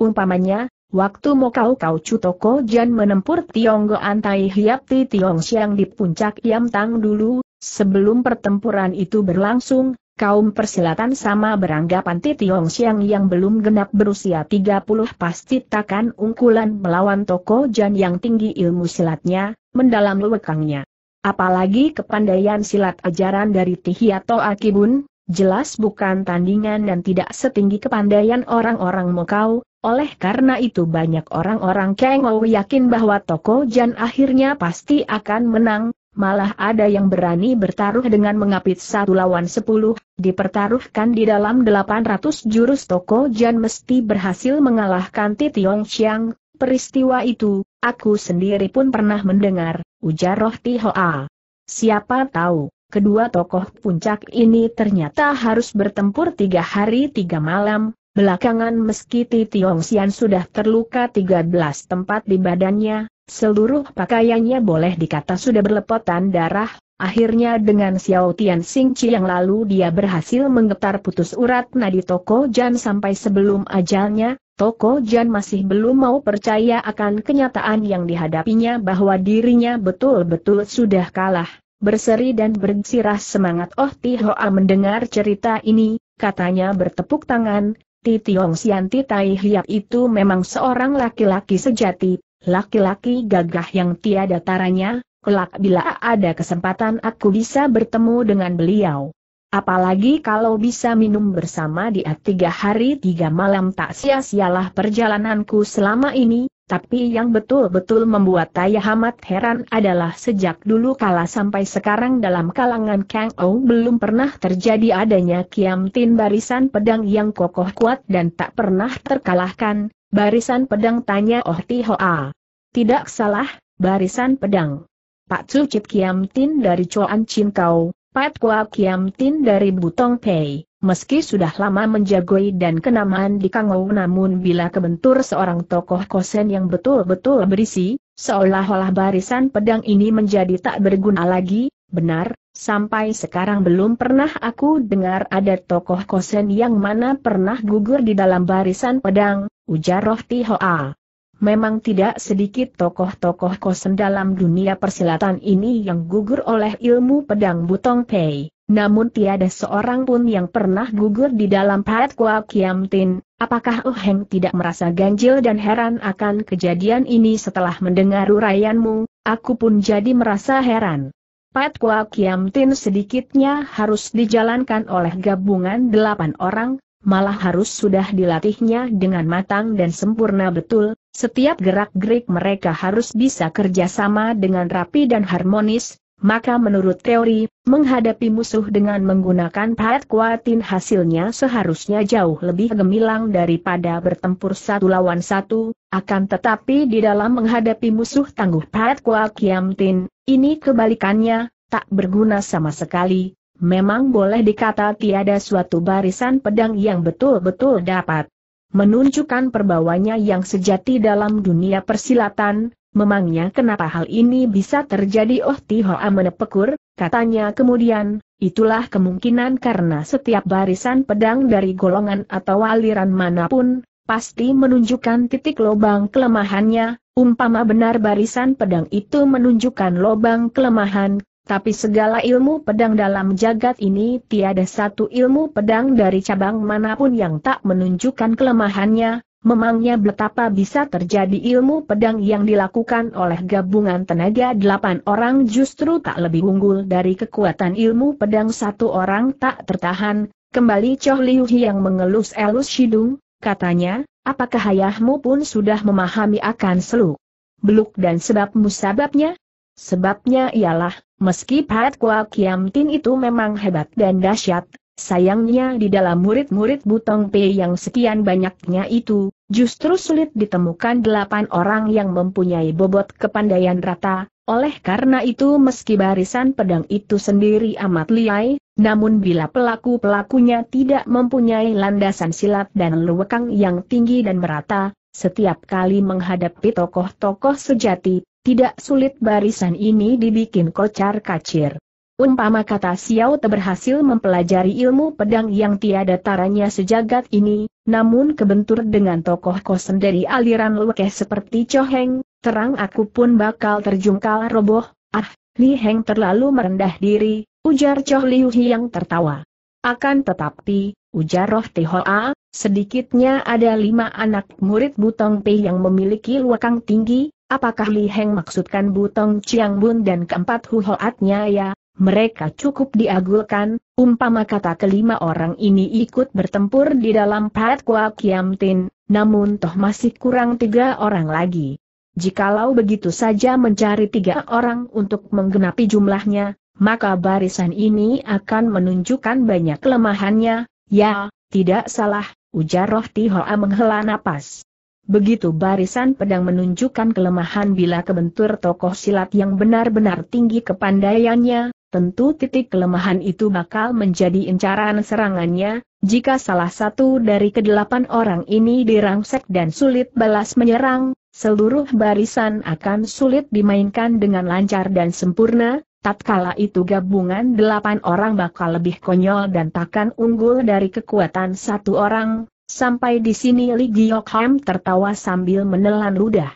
Umpamanya, Waktu Mokau Kau Cutoko Jan menempur Tionggo Antai Hiap Ti Tiong Siang di puncak Yam Tang dulu, sebelum pertempuran itu berlangsung, kaum persilatan sama beranggapan Ti Tiong Siang yang belum genap berusia 30 pasti takkan ungkulan melawan Toko Jan yang tinggi ilmu silatnya, mendalam lewekangnya. Apalagi kepandaian silat ajaran dari Tihiato Akibun, jelas bukan tandingan dan tidak setinggi kepandaian orang-orang Mokau, oleh karena itu banyak orang-orang Kang Ou yakin bahwa Toko Jan akhirnya pasti akan menang, malah ada yang berani bertaruh dengan mengapit satu lawan sepuluh, dipertaruhkan di dalam 800 jurus Toko Jan mesti berhasil mengalahkan Titiong Xiang. peristiwa itu, aku sendiri pun pernah mendengar, ujar Roh Tihoa. Siapa tahu, kedua tokoh puncak ini ternyata harus bertempur tiga hari tiga malam, Belakangan meski Ti Tiong Sian sudah terluka 13 tempat di badannya, seluruh pakaiannya boleh dikata sudah berlepotan darah, akhirnya dengan Xiao Tian Sing Chi yang lalu dia berhasil menggetar putus urat nadi Toko Jan sampai sebelum ajalnya, Toko Jan masih belum mau percaya akan kenyataan yang dihadapinya bahwa dirinya betul-betul sudah kalah. Berseri dan bersirah semangat Oh Ti Hoa mendengar cerita ini, katanya bertepuk tangan, Ti Tiong Sianti Tai Hiap itu memang seorang laki-laki sejati, laki-laki gagah yang tiada taranya, kelak bila ada kesempatan aku bisa bertemu dengan beliau. Apalagi kalau bisa minum bersama dia tiga hari tiga malam tak sia-sialah perjalananku selama ini, tapi yang betul-betul membuat Taya heran adalah sejak dulu kala sampai sekarang dalam kalangan Kang Ou belum pernah terjadi adanya Kiam Tin barisan pedang yang kokoh kuat dan tak pernah terkalahkan, barisan pedang tanya Oh Ti Hoa. Tidak salah, barisan pedang. Pak Su Cip Kiam Tin dari Chuan Chin Kau, Pat Kua Kiam Tin dari Butong Pei, meski sudah lama menjagoi dan kenamaan di Kangou namun bila kebentur seorang tokoh kosen yang betul-betul berisi, seolah-olah barisan pedang ini menjadi tak berguna lagi, benar, sampai sekarang belum pernah aku dengar ada tokoh kosen yang mana pernah gugur di dalam barisan pedang, ujar Roh Tihoa. Memang tidak sedikit tokoh-tokoh kosen dalam dunia persilatan ini yang gugur oleh ilmu pedang Butong Pei, namun tiada seorang pun yang pernah gugur di dalam parat Kua Kiam Tin. Apakah Oh Heng tidak merasa ganjil dan heran akan kejadian ini setelah mendengar uraianmu? Aku pun jadi merasa heran. Pat Kua Kiam Tin sedikitnya harus dijalankan oleh gabungan delapan orang, malah harus sudah dilatihnya dengan matang dan sempurna betul, setiap gerak-gerik mereka harus bisa kerjasama dengan rapi dan harmonis, maka menurut teori, menghadapi musuh dengan menggunakan pahat kuatin hasilnya seharusnya jauh lebih gemilang daripada bertempur satu lawan satu, akan tetapi di dalam menghadapi musuh tangguh pahat kuat ini kebalikannya, tak berguna sama sekali, memang boleh dikata tiada suatu barisan pedang yang betul-betul dapat menunjukkan perbawanya yang sejati dalam dunia persilatan, memangnya kenapa hal ini bisa terjadi Oh Tihoa menepekur, katanya kemudian, itulah kemungkinan karena setiap barisan pedang dari golongan atau aliran manapun, pasti menunjukkan titik lobang kelemahannya, umpama benar barisan pedang itu menunjukkan lobang kelemahan, tapi segala ilmu pedang dalam jagat ini tiada satu ilmu pedang dari cabang manapun yang tak menunjukkan kelemahannya, memangnya betapa bisa terjadi ilmu pedang yang dilakukan oleh gabungan tenaga delapan orang justru tak lebih unggul dari kekuatan ilmu pedang satu orang tak tertahan, kembali Choh Liu yang mengelus-elus hidung, katanya, apakah ayahmu pun sudah memahami akan seluk? Beluk dan sebab musababnya? Sebabnya ialah, Meski Pat Kwa Kiam Tin itu memang hebat dan dahsyat, sayangnya di dalam murid-murid Butong Pei yang sekian banyaknya itu, justru sulit ditemukan delapan orang yang mempunyai bobot kepandaian rata, oleh karena itu meski barisan pedang itu sendiri amat liai, namun bila pelaku-pelakunya tidak mempunyai landasan silat dan lewekang yang tinggi dan merata, setiap kali menghadapi tokoh-tokoh sejati, tidak sulit barisan ini dibikin kocar kacir. Umpama kata Xiao Te berhasil mempelajari ilmu pedang yang tiada taranya sejagat ini, namun kebentur dengan tokoh kosen dari aliran luke seperti Choheng, terang aku pun bakal terjungkal roboh, ah, Li Heng terlalu merendah diri, ujar Choh Liu yang tertawa. Akan tetapi, ujar Roh Tihoa, sedikitnya ada lima anak murid Butong Pei yang memiliki luakang tinggi, Apakah Li Heng maksudkan Butong Chiang Bun dan keempat huhoatnya ya? Mereka cukup diagulkan, umpama kata kelima orang ini ikut bertempur di dalam Pat Kua Kiam Tin, namun toh masih kurang tiga orang lagi. Jikalau begitu saja mencari tiga orang untuk menggenapi jumlahnya, maka barisan ini akan menunjukkan banyak kelemahannya, ya, tidak salah, ujar Roh Tihoa menghela napas. Begitu barisan pedang menunjukkan kelemahan bila kebentur tokoh silat yang benar-benar tinggi kepandaiannya, tentu titik kelemahan itu bakal menjadi incaran serangannya, jika salah satu dari kedelapan orang ini dirangsek dan sulit balas menyerang, seluruh barisan akan sulit dimainkan dengan lancar dan sempurna, tatkala itu gabungan delapan orang bakal lebih konyol dan takkan unggul dari kekuatan satu orang, Sampai di sini Li Giokham tertawa sambil menelan ludah.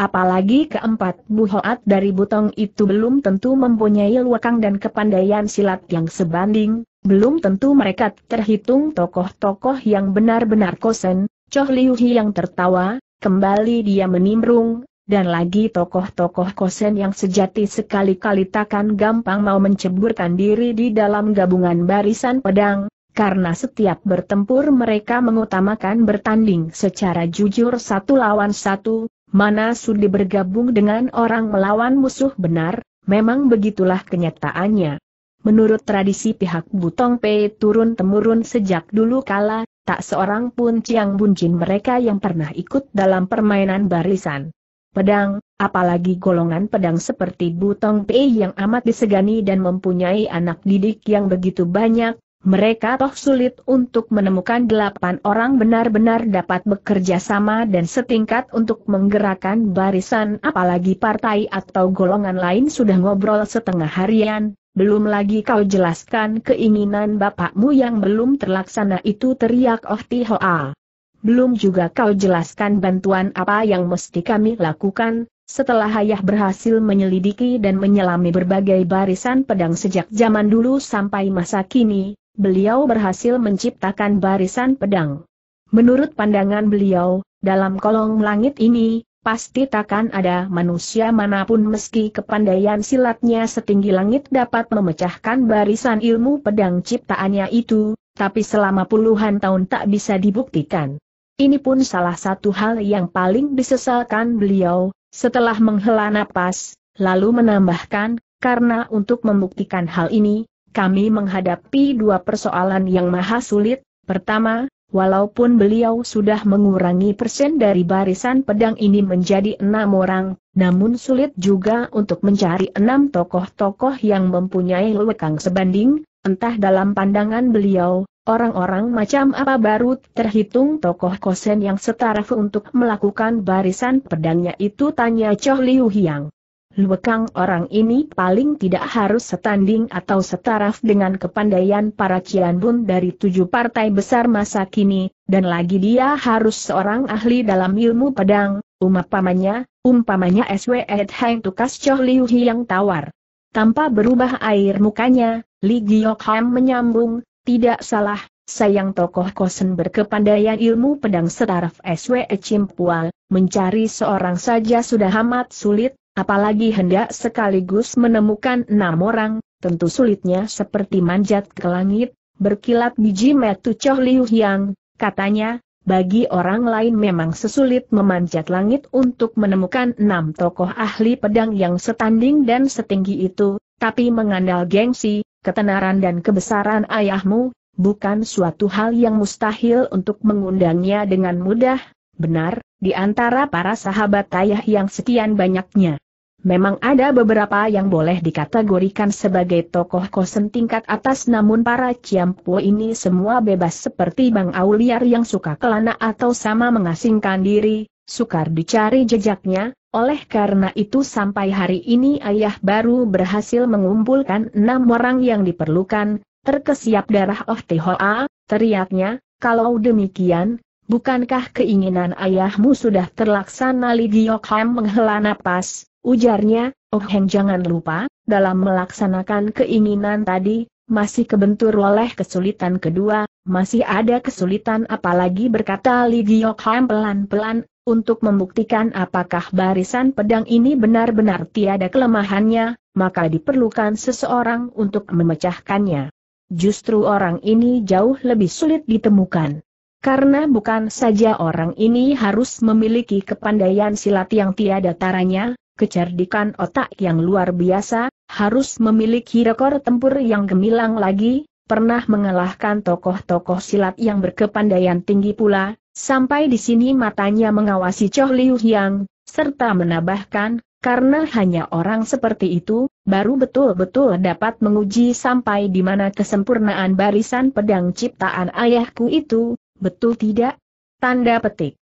Apalagi keempat buhoat dari butong itu belum tentu mempunyai luakang dan kepandaian silat yang sebanding, belum tentu mereka terhitung tokoh-tokoh yang benar-benar kosen, Choh Liu Hi yang tertawa, kembali dia menimbrung, dan lagi tokoh-tokoh kosen yang sejati sekali-kali takkan gampang mau menceburkan diri di dalam gabungan barisan pedang, karena setiap bertempur mereka mengutamakan bertanding secara jujur satu lawan satu, mana sudi bergabung dengan orang melawan musuh benar, memang begitulah kenyataannya. Menurut tradisi pihak Butong Pei turun-temurun sejak dulu kala, tak seorang pun Ciang Bunjin mereka yang pernah ikut dalam permainan barisan. Pedang, apalagi golongan pedang seperti Butong Pei yang amat disegani dan mempunyai anak didik yang begitu banyak, mereka toh sulit untuk menemukan delapan orang benar-benar dapat bekerja sama dan setingkat untuk menggerakkan barisan apalagi partai atau golongan lain sudah ngobrol setengah harian, belum lagi kau jelaskan keinginan bapakmu yang belum terlaksana itu teriak Oh Tihoa. Belum juga kau jelaskan bantuan apa yang mesti kami lakukan, setelah ayah berhasil menyelidiki dan menyelami berbagai barisan pedang sejak zaman dulu sampai masa kini, beliau berhasil menciptakan barisan pedang. Menurut pandangan beliau, dalam kolong langit ini, pasti takkan ada manusia manapun meski kepandaian silatnya setinggi langit dapat memecahkan barisan ilmu pedang ciptaannya itu, tapi selama puluhan tahun tak bisa dibuktikan. Ini pun salah satu hal yang paling disesalkan beliau, setelah menghela napas, lalu menambahkan, karena untuk membuktikan hal ini, kami menghadapi dua persoalan yang maha sulit. Pertama, walaupun beliau sudah mengurangi persen dari barisan pedang ini menjadi enam orang, namun sulit juga untuk mencari enam tokoh-tokoh yang mempunyai lekang sebanding, entah dalam pandangan beliau, orang-orang macam apa baru terhitung tokoh kosen yang setara untuk melakukan barisan pedangnya itu tanya Choh Liu Hiang. Luekang orang ini paling tidak harus setanding atau setaraf dengan kepandaian para Cianbun dari tujuh partai besar masa kini, dan lagi dia harus seorang ahli dalam ilmu pedang, umpamanya, umpamanya SW Ed Heng Tukas Choh Liu yang tawar. Tanpa berubah air mukanya, Li Giok Ham menyambung, tidak salah, sayang tokoh kosen berkepandaian ilmu pedang setaraf SW Chimpual, mencari seorang saja sudah amat sulit, Apalagi hendak sekaligus menemukan enam orang, tentu sulitnya seperti manjat ke langit, berkilat biji metu Choh Liu Yang, katanya, bagi orang lain memang sesulit memanjat langit untuk menemukan enam tokoh ahli pedang yang setanding dan setinggi itu, tapi mengandal gengsi, ketenaran dan kebesaran ayahmu, bukan suatu hal yang mustahil untuk mengundangnya dengan mudah, Benar, di antara para sahabat ayah yang sekian banyaknya. Memang ada beberapa yang boleh dikategorikan sebagai tokoh kosen tingkat atas namun para ciampu ini semua bebas seperti Bang Auliar yang suka kelana atau sama mengasingkan diri, sukar dicari jejaknya, oleh karena itu sampai hari ini ayah baru berhasil mengumpulkan enam orang yang diperlukan, terkesiap darah Oh Tihoa, teriaknya, kalau demikian, Bukankah keinginan ayahmu sudah terlaksana Li Gyokham menghela napas, ujarnya, Oh Heng jangan lupa, dalam melaksanakan keinginan tadi, masih kebentur oleh kesulitan kedua, masih ada kesulitan apalagi berkata Li Gyokham pelan-pelan, untuk membuktikan apakah barisan pedang ini benar-benar tiada kelemahannya, maka diperlukan seseorang untuk memecahkannya. Justru orang ini jauh lebih sulit ditemukan. Karena bukan saja orang ini harus memiliki kepandaian silat yang tiada taranya, kecerdikan otak yang luar biasa, harus memiliki rekor tempur yang gemilang lagi, pernah mengalahkan tokoh-tokoh silat yang berkepandaian tinggi pula, sampai di sini matanya mengawasi Choh Liu Yang, serta menambahkan, karena hanya orang seperti itu, baru betul-betul dapat menguji sampai di mana kesempurnaan barisan pedang ciptaan ayahku itu, betul tidak? Tanda petik.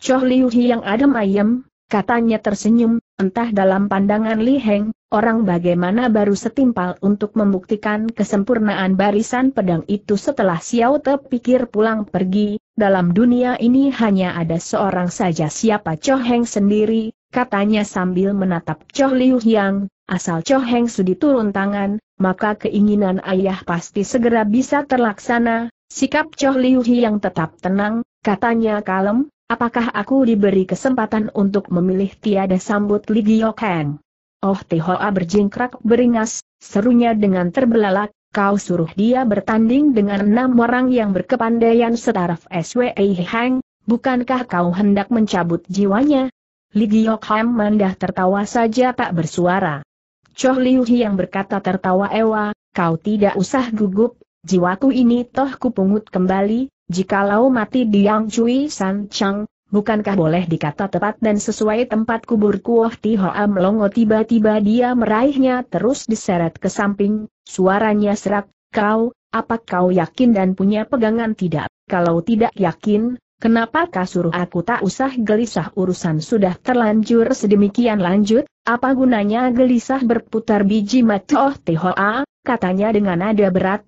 Choh Liu Hi yang adem ayem, katanya tersenyum, entah dalam pandangan Li Heng, orang bagaimana baru setimpal untuk membuktikan kesempurnaan barisan pedang itu setelah Xiao Te pikir pulang pergi, dalam dunia ini hanya ada seorang saja siapa Choh Heng sendiri, katanya sambil menatap Choh Liu Yang, asal Choh Heng sudi turun tangan, maka keinginan ayah pasti segera bisa terlaksana, Sikap Choh Liu Hi yang tetap tenang, katanya kalem, apakah aku diberi kesempatan untuk memilih tiada sambut Li Giokeng? Oh Hoa berjingkrak beringas, serunya dengan terbelalak, kau suruh dia bertanding dengan enam orang yang berkepandaian setaraf SWI Hang, bukankah kau hendak mencabut jiwanya? Li Giokham mandah tertawa saja tak bersuara. Choh Liu Hi yang berkata tertawa ewa, kau tidak usah gugup, jiwaku ini toh kupungut kembali, jikalau mati di Yang Cui San Chang, bukankah boleh dikata tepat dan sesuai tempat kubur Kuoh Tihoa melongo tiba-tiba dia meraihnya terus diseret ke samping, suaranya serak, kau, apa kau yakin dan punya pegangan tidak? Kalau tidak yakin, Kenapa kasur aku tak usah gelisah urusan sudah terlanjur sedemikian lanjut, apa gunanya gelisah berputar biji mata oh tihoa, katanya dengan nada berat,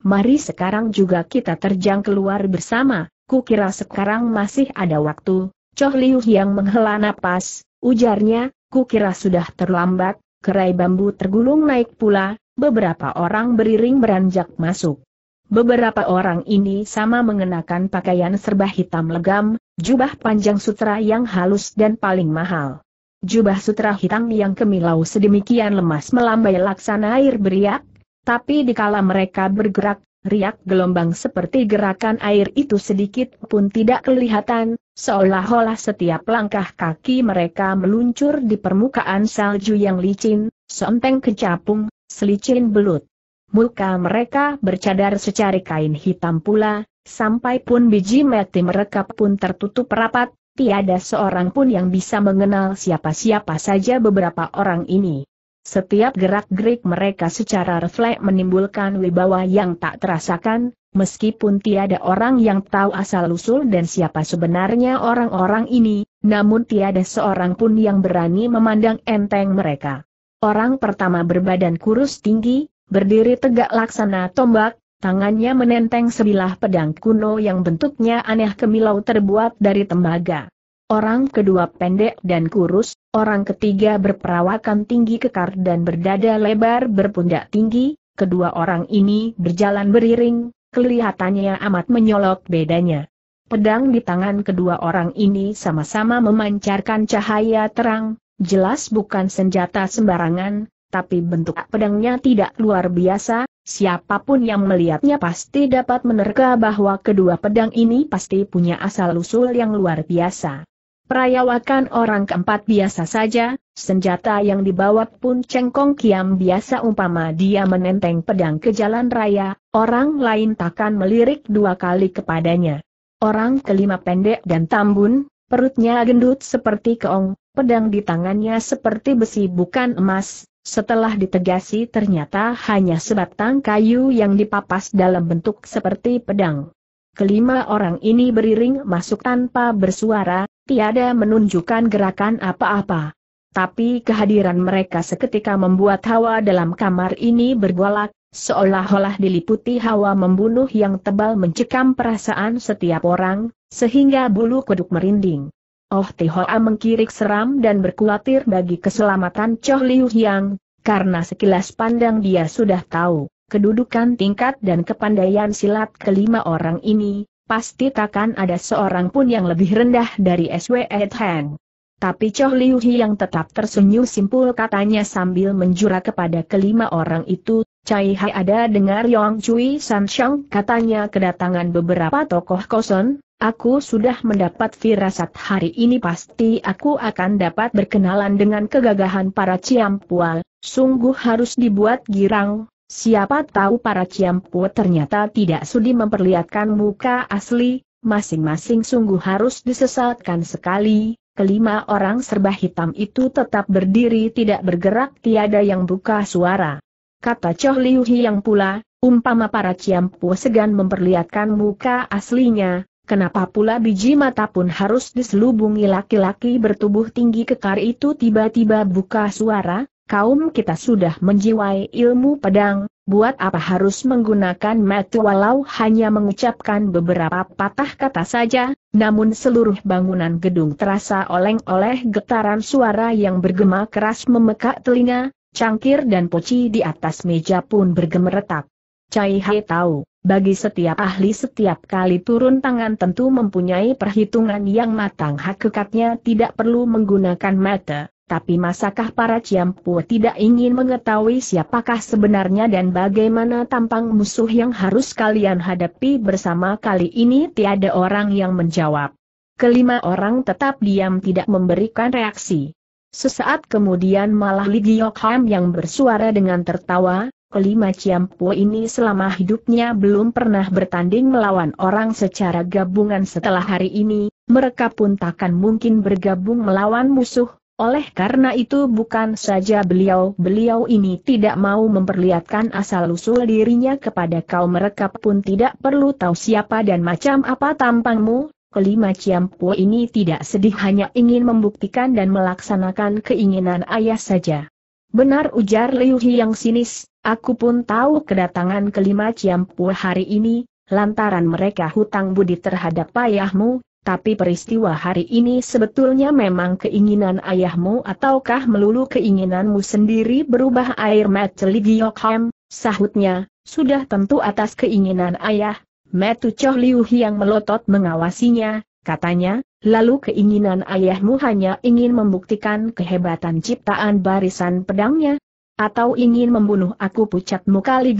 Mari sekarang juga kita terjang keluar bersama, kukira sekarang masih ada waktu. Choh Liu yang menghela napas, ujarnya, kukira sudah terlambat, kerai bambu tergulung naik pula, beberapa orang beriring beranjak masuk. Beberapa orang ini sama mengenakan pakaian serba hitam legam, jubah panjang sutra yang halus dan paling mahal. Jubah sutra hitam yang kemilau sedemikian lemas melambai laksana air beriak, tapi dikala mereka bergerak, riak gelombang seperti gerakan air itu sedikit pun tidak kelihatan, seolah-olah setiap langkah kaki mereka meluncur di permukaan salju yang licin, sonteng kecapung, selicin belut. Muka mereka bercadar secari kain hitam pula, sampai pun biji mati mereka pun tertutup rapat, tiada seorang pun yang bisa mengenal siapa-siapa saja beberapa orang ini. Setiap gerak-gerik mereka secara refleks menimbulkan wibawa yang tak terasakan, meskipun tiada orang yang tahu asal-usul dan siapa sebenarnya orang-orang ini, namun tiada seorang pun yang berani memandang enteng mereka. Orang pertama berbadan kurus tinggi, berdiri tegak laksana tombak, tangannya menenteng sebilah pedang kuno yang bentuknya aneh kemilau terbuat dari tembaga. Orang kedua pendek dan kurus, orang ketiga berperawakan tinggi kekar dan berdada lebar berpundak tinggi, kedua orang ini berjalan beriring, kelihatannya amat menyolok bedanya. Pedang di tangan kedua orang ini sama-sama memancarkan cahaya terang, jelas bukan senjata sembarangan, tapi bentuk pedangnya tidak luar biasa, siapapun yang melihatnya pasti dapat menerka bahwa kedua pedang ini pasti punya asal-usul yang luar biasa. Perayawakan orang keempat biasa saja, senjata yang dibawa pun cengkong kiam biasa umpama dia menenteng pedang ke jalan raya, orang lain takkan melirik dua kali kepadanya. Orang kelima pendek dan tambun, perutnya gendut seperti keong, pedang di tangannya seperti besi bukan emas, setelah ditegasi ternyata hanya sebatang kayu yang dipapas dalam bentuk seperti pedang. Kelima orang ini beriring masuk tanpa bersuara, tiada menunjukkan gerakan apa-apa. Tapi kehadiran mereka seketika membuat hawa dalam kamar ini bergolak, seolah-olah diliputi hawa membunuh yang tebal mencekam perasaan setiap orang, sehingga bulu kuduk merinding. Oh Tihoa mengkirik seram dan berkulatir bagi keselamatan Choh Liu Yang, karena sekilas pandang dia sudah tahu, kedudukan tingkat dan kepandaian silat kelima orang ini, pasti takkan ada seorang pun yang lebih rendah dari SW Hang. Tapi Choh Liu Hi yang tetap tersenyum simpul katanya sambil menjura kepada kelima orang itu, Cai Hai ada dengar Yong Cui San Xiong katanya kedatangan beberapa tokoh kosong, aku sudah mendapat firasat hari ini pasti aku akan dapat berkenalan dengan kegagahan para Ciampual, sungguh harus dibuat girang, Siapa tahu para Ciampu ternyata tidak sudi memperlihatkan muka asli, masing-masing sungguh harus disesatkan sekali. Kelima orang serba hitam itu tetap berdiri tidak bergerak tiada yang buka suara. Kata Choh Liu yang pula, umpama para Ciampu segan memperlihatkan muka aslinya, kenapa pula biji mata pun harus diselubungi laki-laki bertubuh tinggi kekar itu tiba-tiba buka suara? kaum kita sudah menjiwai ilmu pedang, buat apa harus menggunakan metu walau hanya mengucapkan beberapa patah kata saja, namun seluruh bangunan gedung terasa oleng oleh getaran suara yang bergema keras memekak telinga, cangkir dan poci di atas meja pun bergemeretak. Cai Hai tahu, bagi setiap ahli setiap kali turun tangan tentu mempunyai perhitungan yang matang hakikatnya tidak perlu menggunakan mata. Tapi masakah para Ciampu tidak ingin mengetahui siapakah sebenarnya dan bagaimana tampang musuh yang harus kalian hadapi bersama kali ini tiada orang yang menjawab. Kelima orang tetap diam tidak memberikan reaksi. Sesaat kemudian malah Li yang bersuara dengan tertawa, kelima Ciampu ini selama hidupnya belum pernah bertanding melawan orang secara gabungan setelah hari ini, mereka pun takkan mungkin bergabung melawan musuh, oleh karena itu bukan saja beliau-beliau ini tidak mau memperlihatkan asal-usul dirinya kepada kau mereka pun tidak perlu tahu siapa dan macam apa tampangmu, kelima Ciampu ini tidak sedih hanya ingin membuktikan dan melaksanakan keinginan ayah saja. Benar ujar Liu Hi yang sinis, aku pun tahu kedatangan kelima Ciampu hari ini, lantaran mereka hutang budi terhadap ayahmu, tapi peristiwa hari ini sebetulnya memang keinginan ayahmu ataukah melulu keinginanmu sendiri berubah air mata Li sahutnya, sudah tentu atas keinginan ayah, Metu Choh Liu yang melotot mengawasinya, katanya, lalu keinginan ayahmu hanya ingin membuktikan kehebatan ciptaan barisan pedangnya, atau ingin membunuh aku pucat muka Li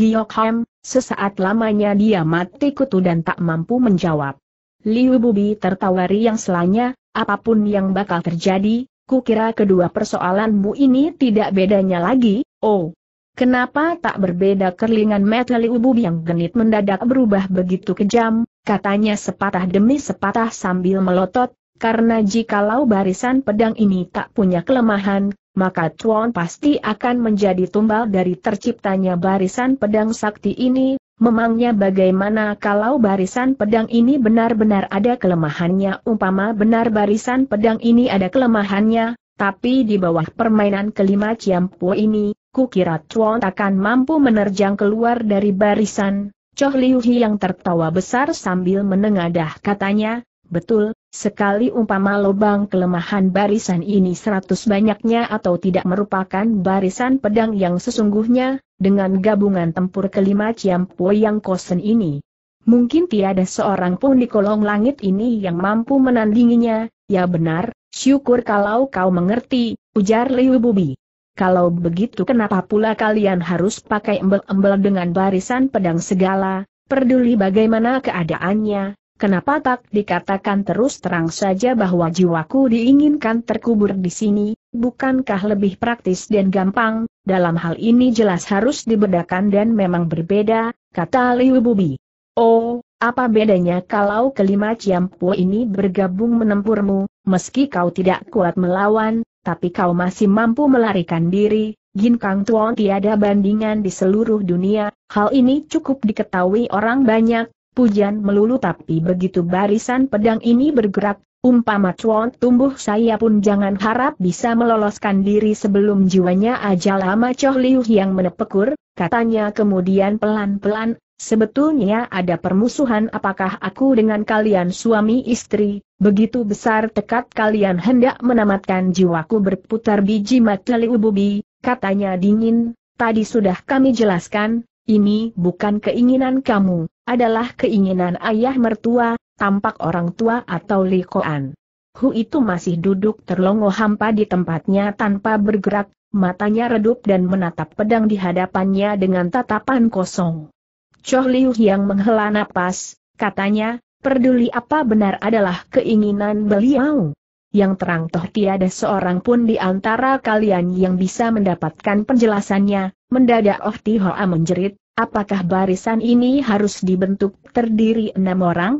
sesaat lamanya dia mati kutu dan tak mampu menjawab. Liu Bubi tertawa riang selanya, apapun yang bakal terjadi, kukira kedua persoalanmu ini tidak bedanya lagi, oh. Kenapa tak berbeda kerlingan mata Liu Bubi yang genit mendadak berubah begitu kejam, katanya sepatah demi sepatah sambil melotot, karena jikalau barisan pedang ini tak punya kelemahan, maka Chuan pasti akan menjadi tumbal dari terciptanya barisan pedang sakti ini, Memangnya bagaimana kalau barisan pedang ini benar-benar ada kelemahannya umpama benar barisan pedang ini ada kelemahannya, tapi di bawah permainan kelima Ciampu ini, kukira Chuan akan mampu menerjang keluar dari barisan. Choh Liu Hi yang tertawa besar sambil menengadah katanya, Betul, sekali umpama lubang kelemahan barisan ini seratus banyaknya atau tidak merupakan barisan pedang yang sesungguhnya, dengan gabungan tempur kelima Ciampo yang kosen ini. Mungkin tiada seorang pun di kolong langit ini yang mampu menandinginya, ya benar, syukur kalau kau mengerti, ujar Liu Bubi. Kalau begitu kenapa pula kalian harus pakai embel-embel dengan barisan pedang segala, peduli bagaimana keadaannya, Kenapa tak dikatakan terus terang saja bahwa jiwaku diinginkan terkubur di sini, bukankah lebih praktis dan gampang, dalam hal ini jelas harus dibedakan dan memang berbeda, kata Liu Bubi. Oh, apa bedanya kalau kelima Ciampu ini bergabung menempurmu, meski kau tidak kuat melawan, tapi kau masih mampu melarikan diri, Kang Tuong tiada bandingan di seluruh dunia, hal ini cukup diketahui orang banyak, Hujan melulu tapi begitu barisan pedang ini bergerak, umpama cuan tumbuh saya pun jangan harap bisa meloloskan diri sebelum jiwanya ajal lama Choh Liu yang menepekur, katanya kemudian pelan-pelan, sebetulnya ada permusuhan apakah aku dengan kalian suami istri, begitu besar tekad kalian hendak menamatkan jiwaku berputar biji mata Liu Bubi, katanya dingin, tadi sudah kami jelaskan, ini bukan keinginan kamu, adalah keinginan ayah mertua, tampak orang tua atau likoan. Hu itu masih duduk terlongo hampa di tempatnya tanpa bergerak, matanya redup dan menatap pedang di hadapannya dengan tatapan kosong. Choh Liu yang menghela napas, katanya, peduli apa benar adalah keinginan beliau. Yang terang toh tiada seorang pun di antara kalian yang bisa mendapatkan penjelasannya, mendadak Oh Tihoa menjerit, Apakah barisan ini harus dibentuk terdiri enam orang?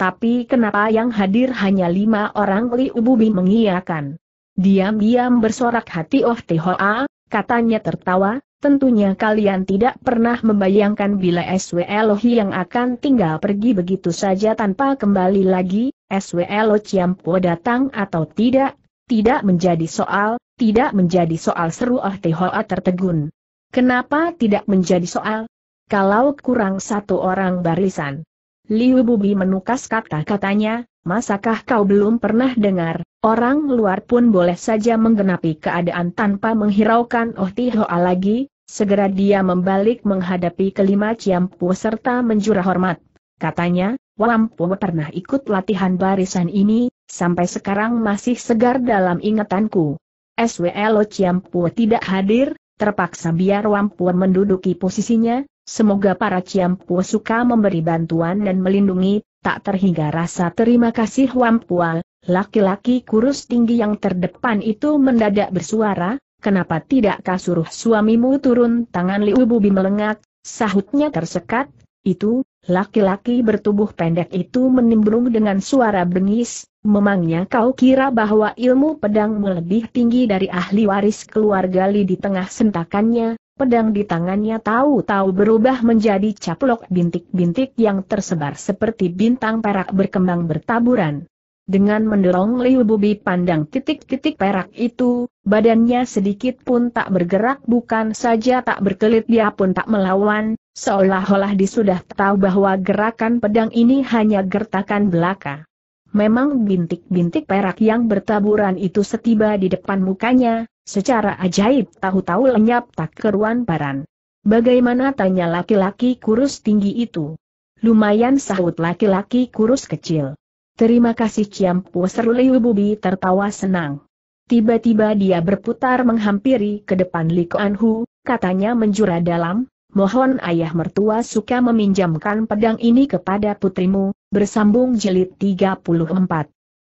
Tapi kenapa yang hadir hanya lima orang Li Ububi mengiyakan. Diam-diam bersorak hati Oh Tihoa, katanya tertawa, tentunya kalian tidak pernah membayangkan bila SWLOHI yang akan tinggal pergi begitu saja tanpa kembali lagi, SWLO Ciampo datang atau tidak, tidak menjadi soal, tidak menjadi soal seru Oh Tihoa tertegun. Kenapa tidak menjadi soal? Kalau kurang satu orang barisan. Liu Bubi menukas kata-katanya, masakah kau belum pernah dengar, orang luar pun boleh saja menggenapi keadaan tanpa menghiraukan Oh Tihoa lagi, segera dia membalik menghadapi kelima Ciampu serta menjura hormat. Katanya, Wampu pernah ikut latihan barisan ini, sampai sekarang masih segar dalam ingatanku. SWLO Ciampu tidak hadir, terpaksa biar Wampuan menduduki posisinya, semoga para Ciampua suka memberi bantuan dan melindungi, tak terhingga rasa terima kasih Wampua, laki-laki kurus tinggi yang terdepan itu mendadak bersuara, kenapa tidak kasuruh suamimu turun tangan Liu Bubi melengak, sahutnya tersekat, itu, laki-laki bertubuh pendek itu menimbrung dengan suara bengis, Memangnya kau kira bahwa ilmu pedang melebih tinggi dari ahli waris keluarga Li di tengah sentakannya, pedang di tangannya tahu-tahu berubah menjadi caplok bintik-bintik yang tersebar seperti bintang perak berkembang bertaburan. Dengan mendorong Liu Bubi pandang titik-titik perak itu, badannya sedikit pun tak bergerak bukan saja tak berkelit dia pun tak melawan, seolah-olah disudah tahu bahwa gerakan pedang ini hanya gertakan belaka. Memang bintik-bintik perak yang bertaburan itu setiba di depan mukanya, secara ajaib tahu-tahu lenyap tak keruan paran. Bagaimana tanya laki-laki kurus tinggi itu? Lumayan sahut laki-laki kurus kecil. Terima kasih Ciampu seru Liu Bubi tertawa senang. Tiba-tiba dia berputar menghampiri ke depan Li Kuan Hu, katanya menjura dalam, mohon ayah mertua suka meminjamkan pedang ini kepada putrimu, bersambung jilid 34.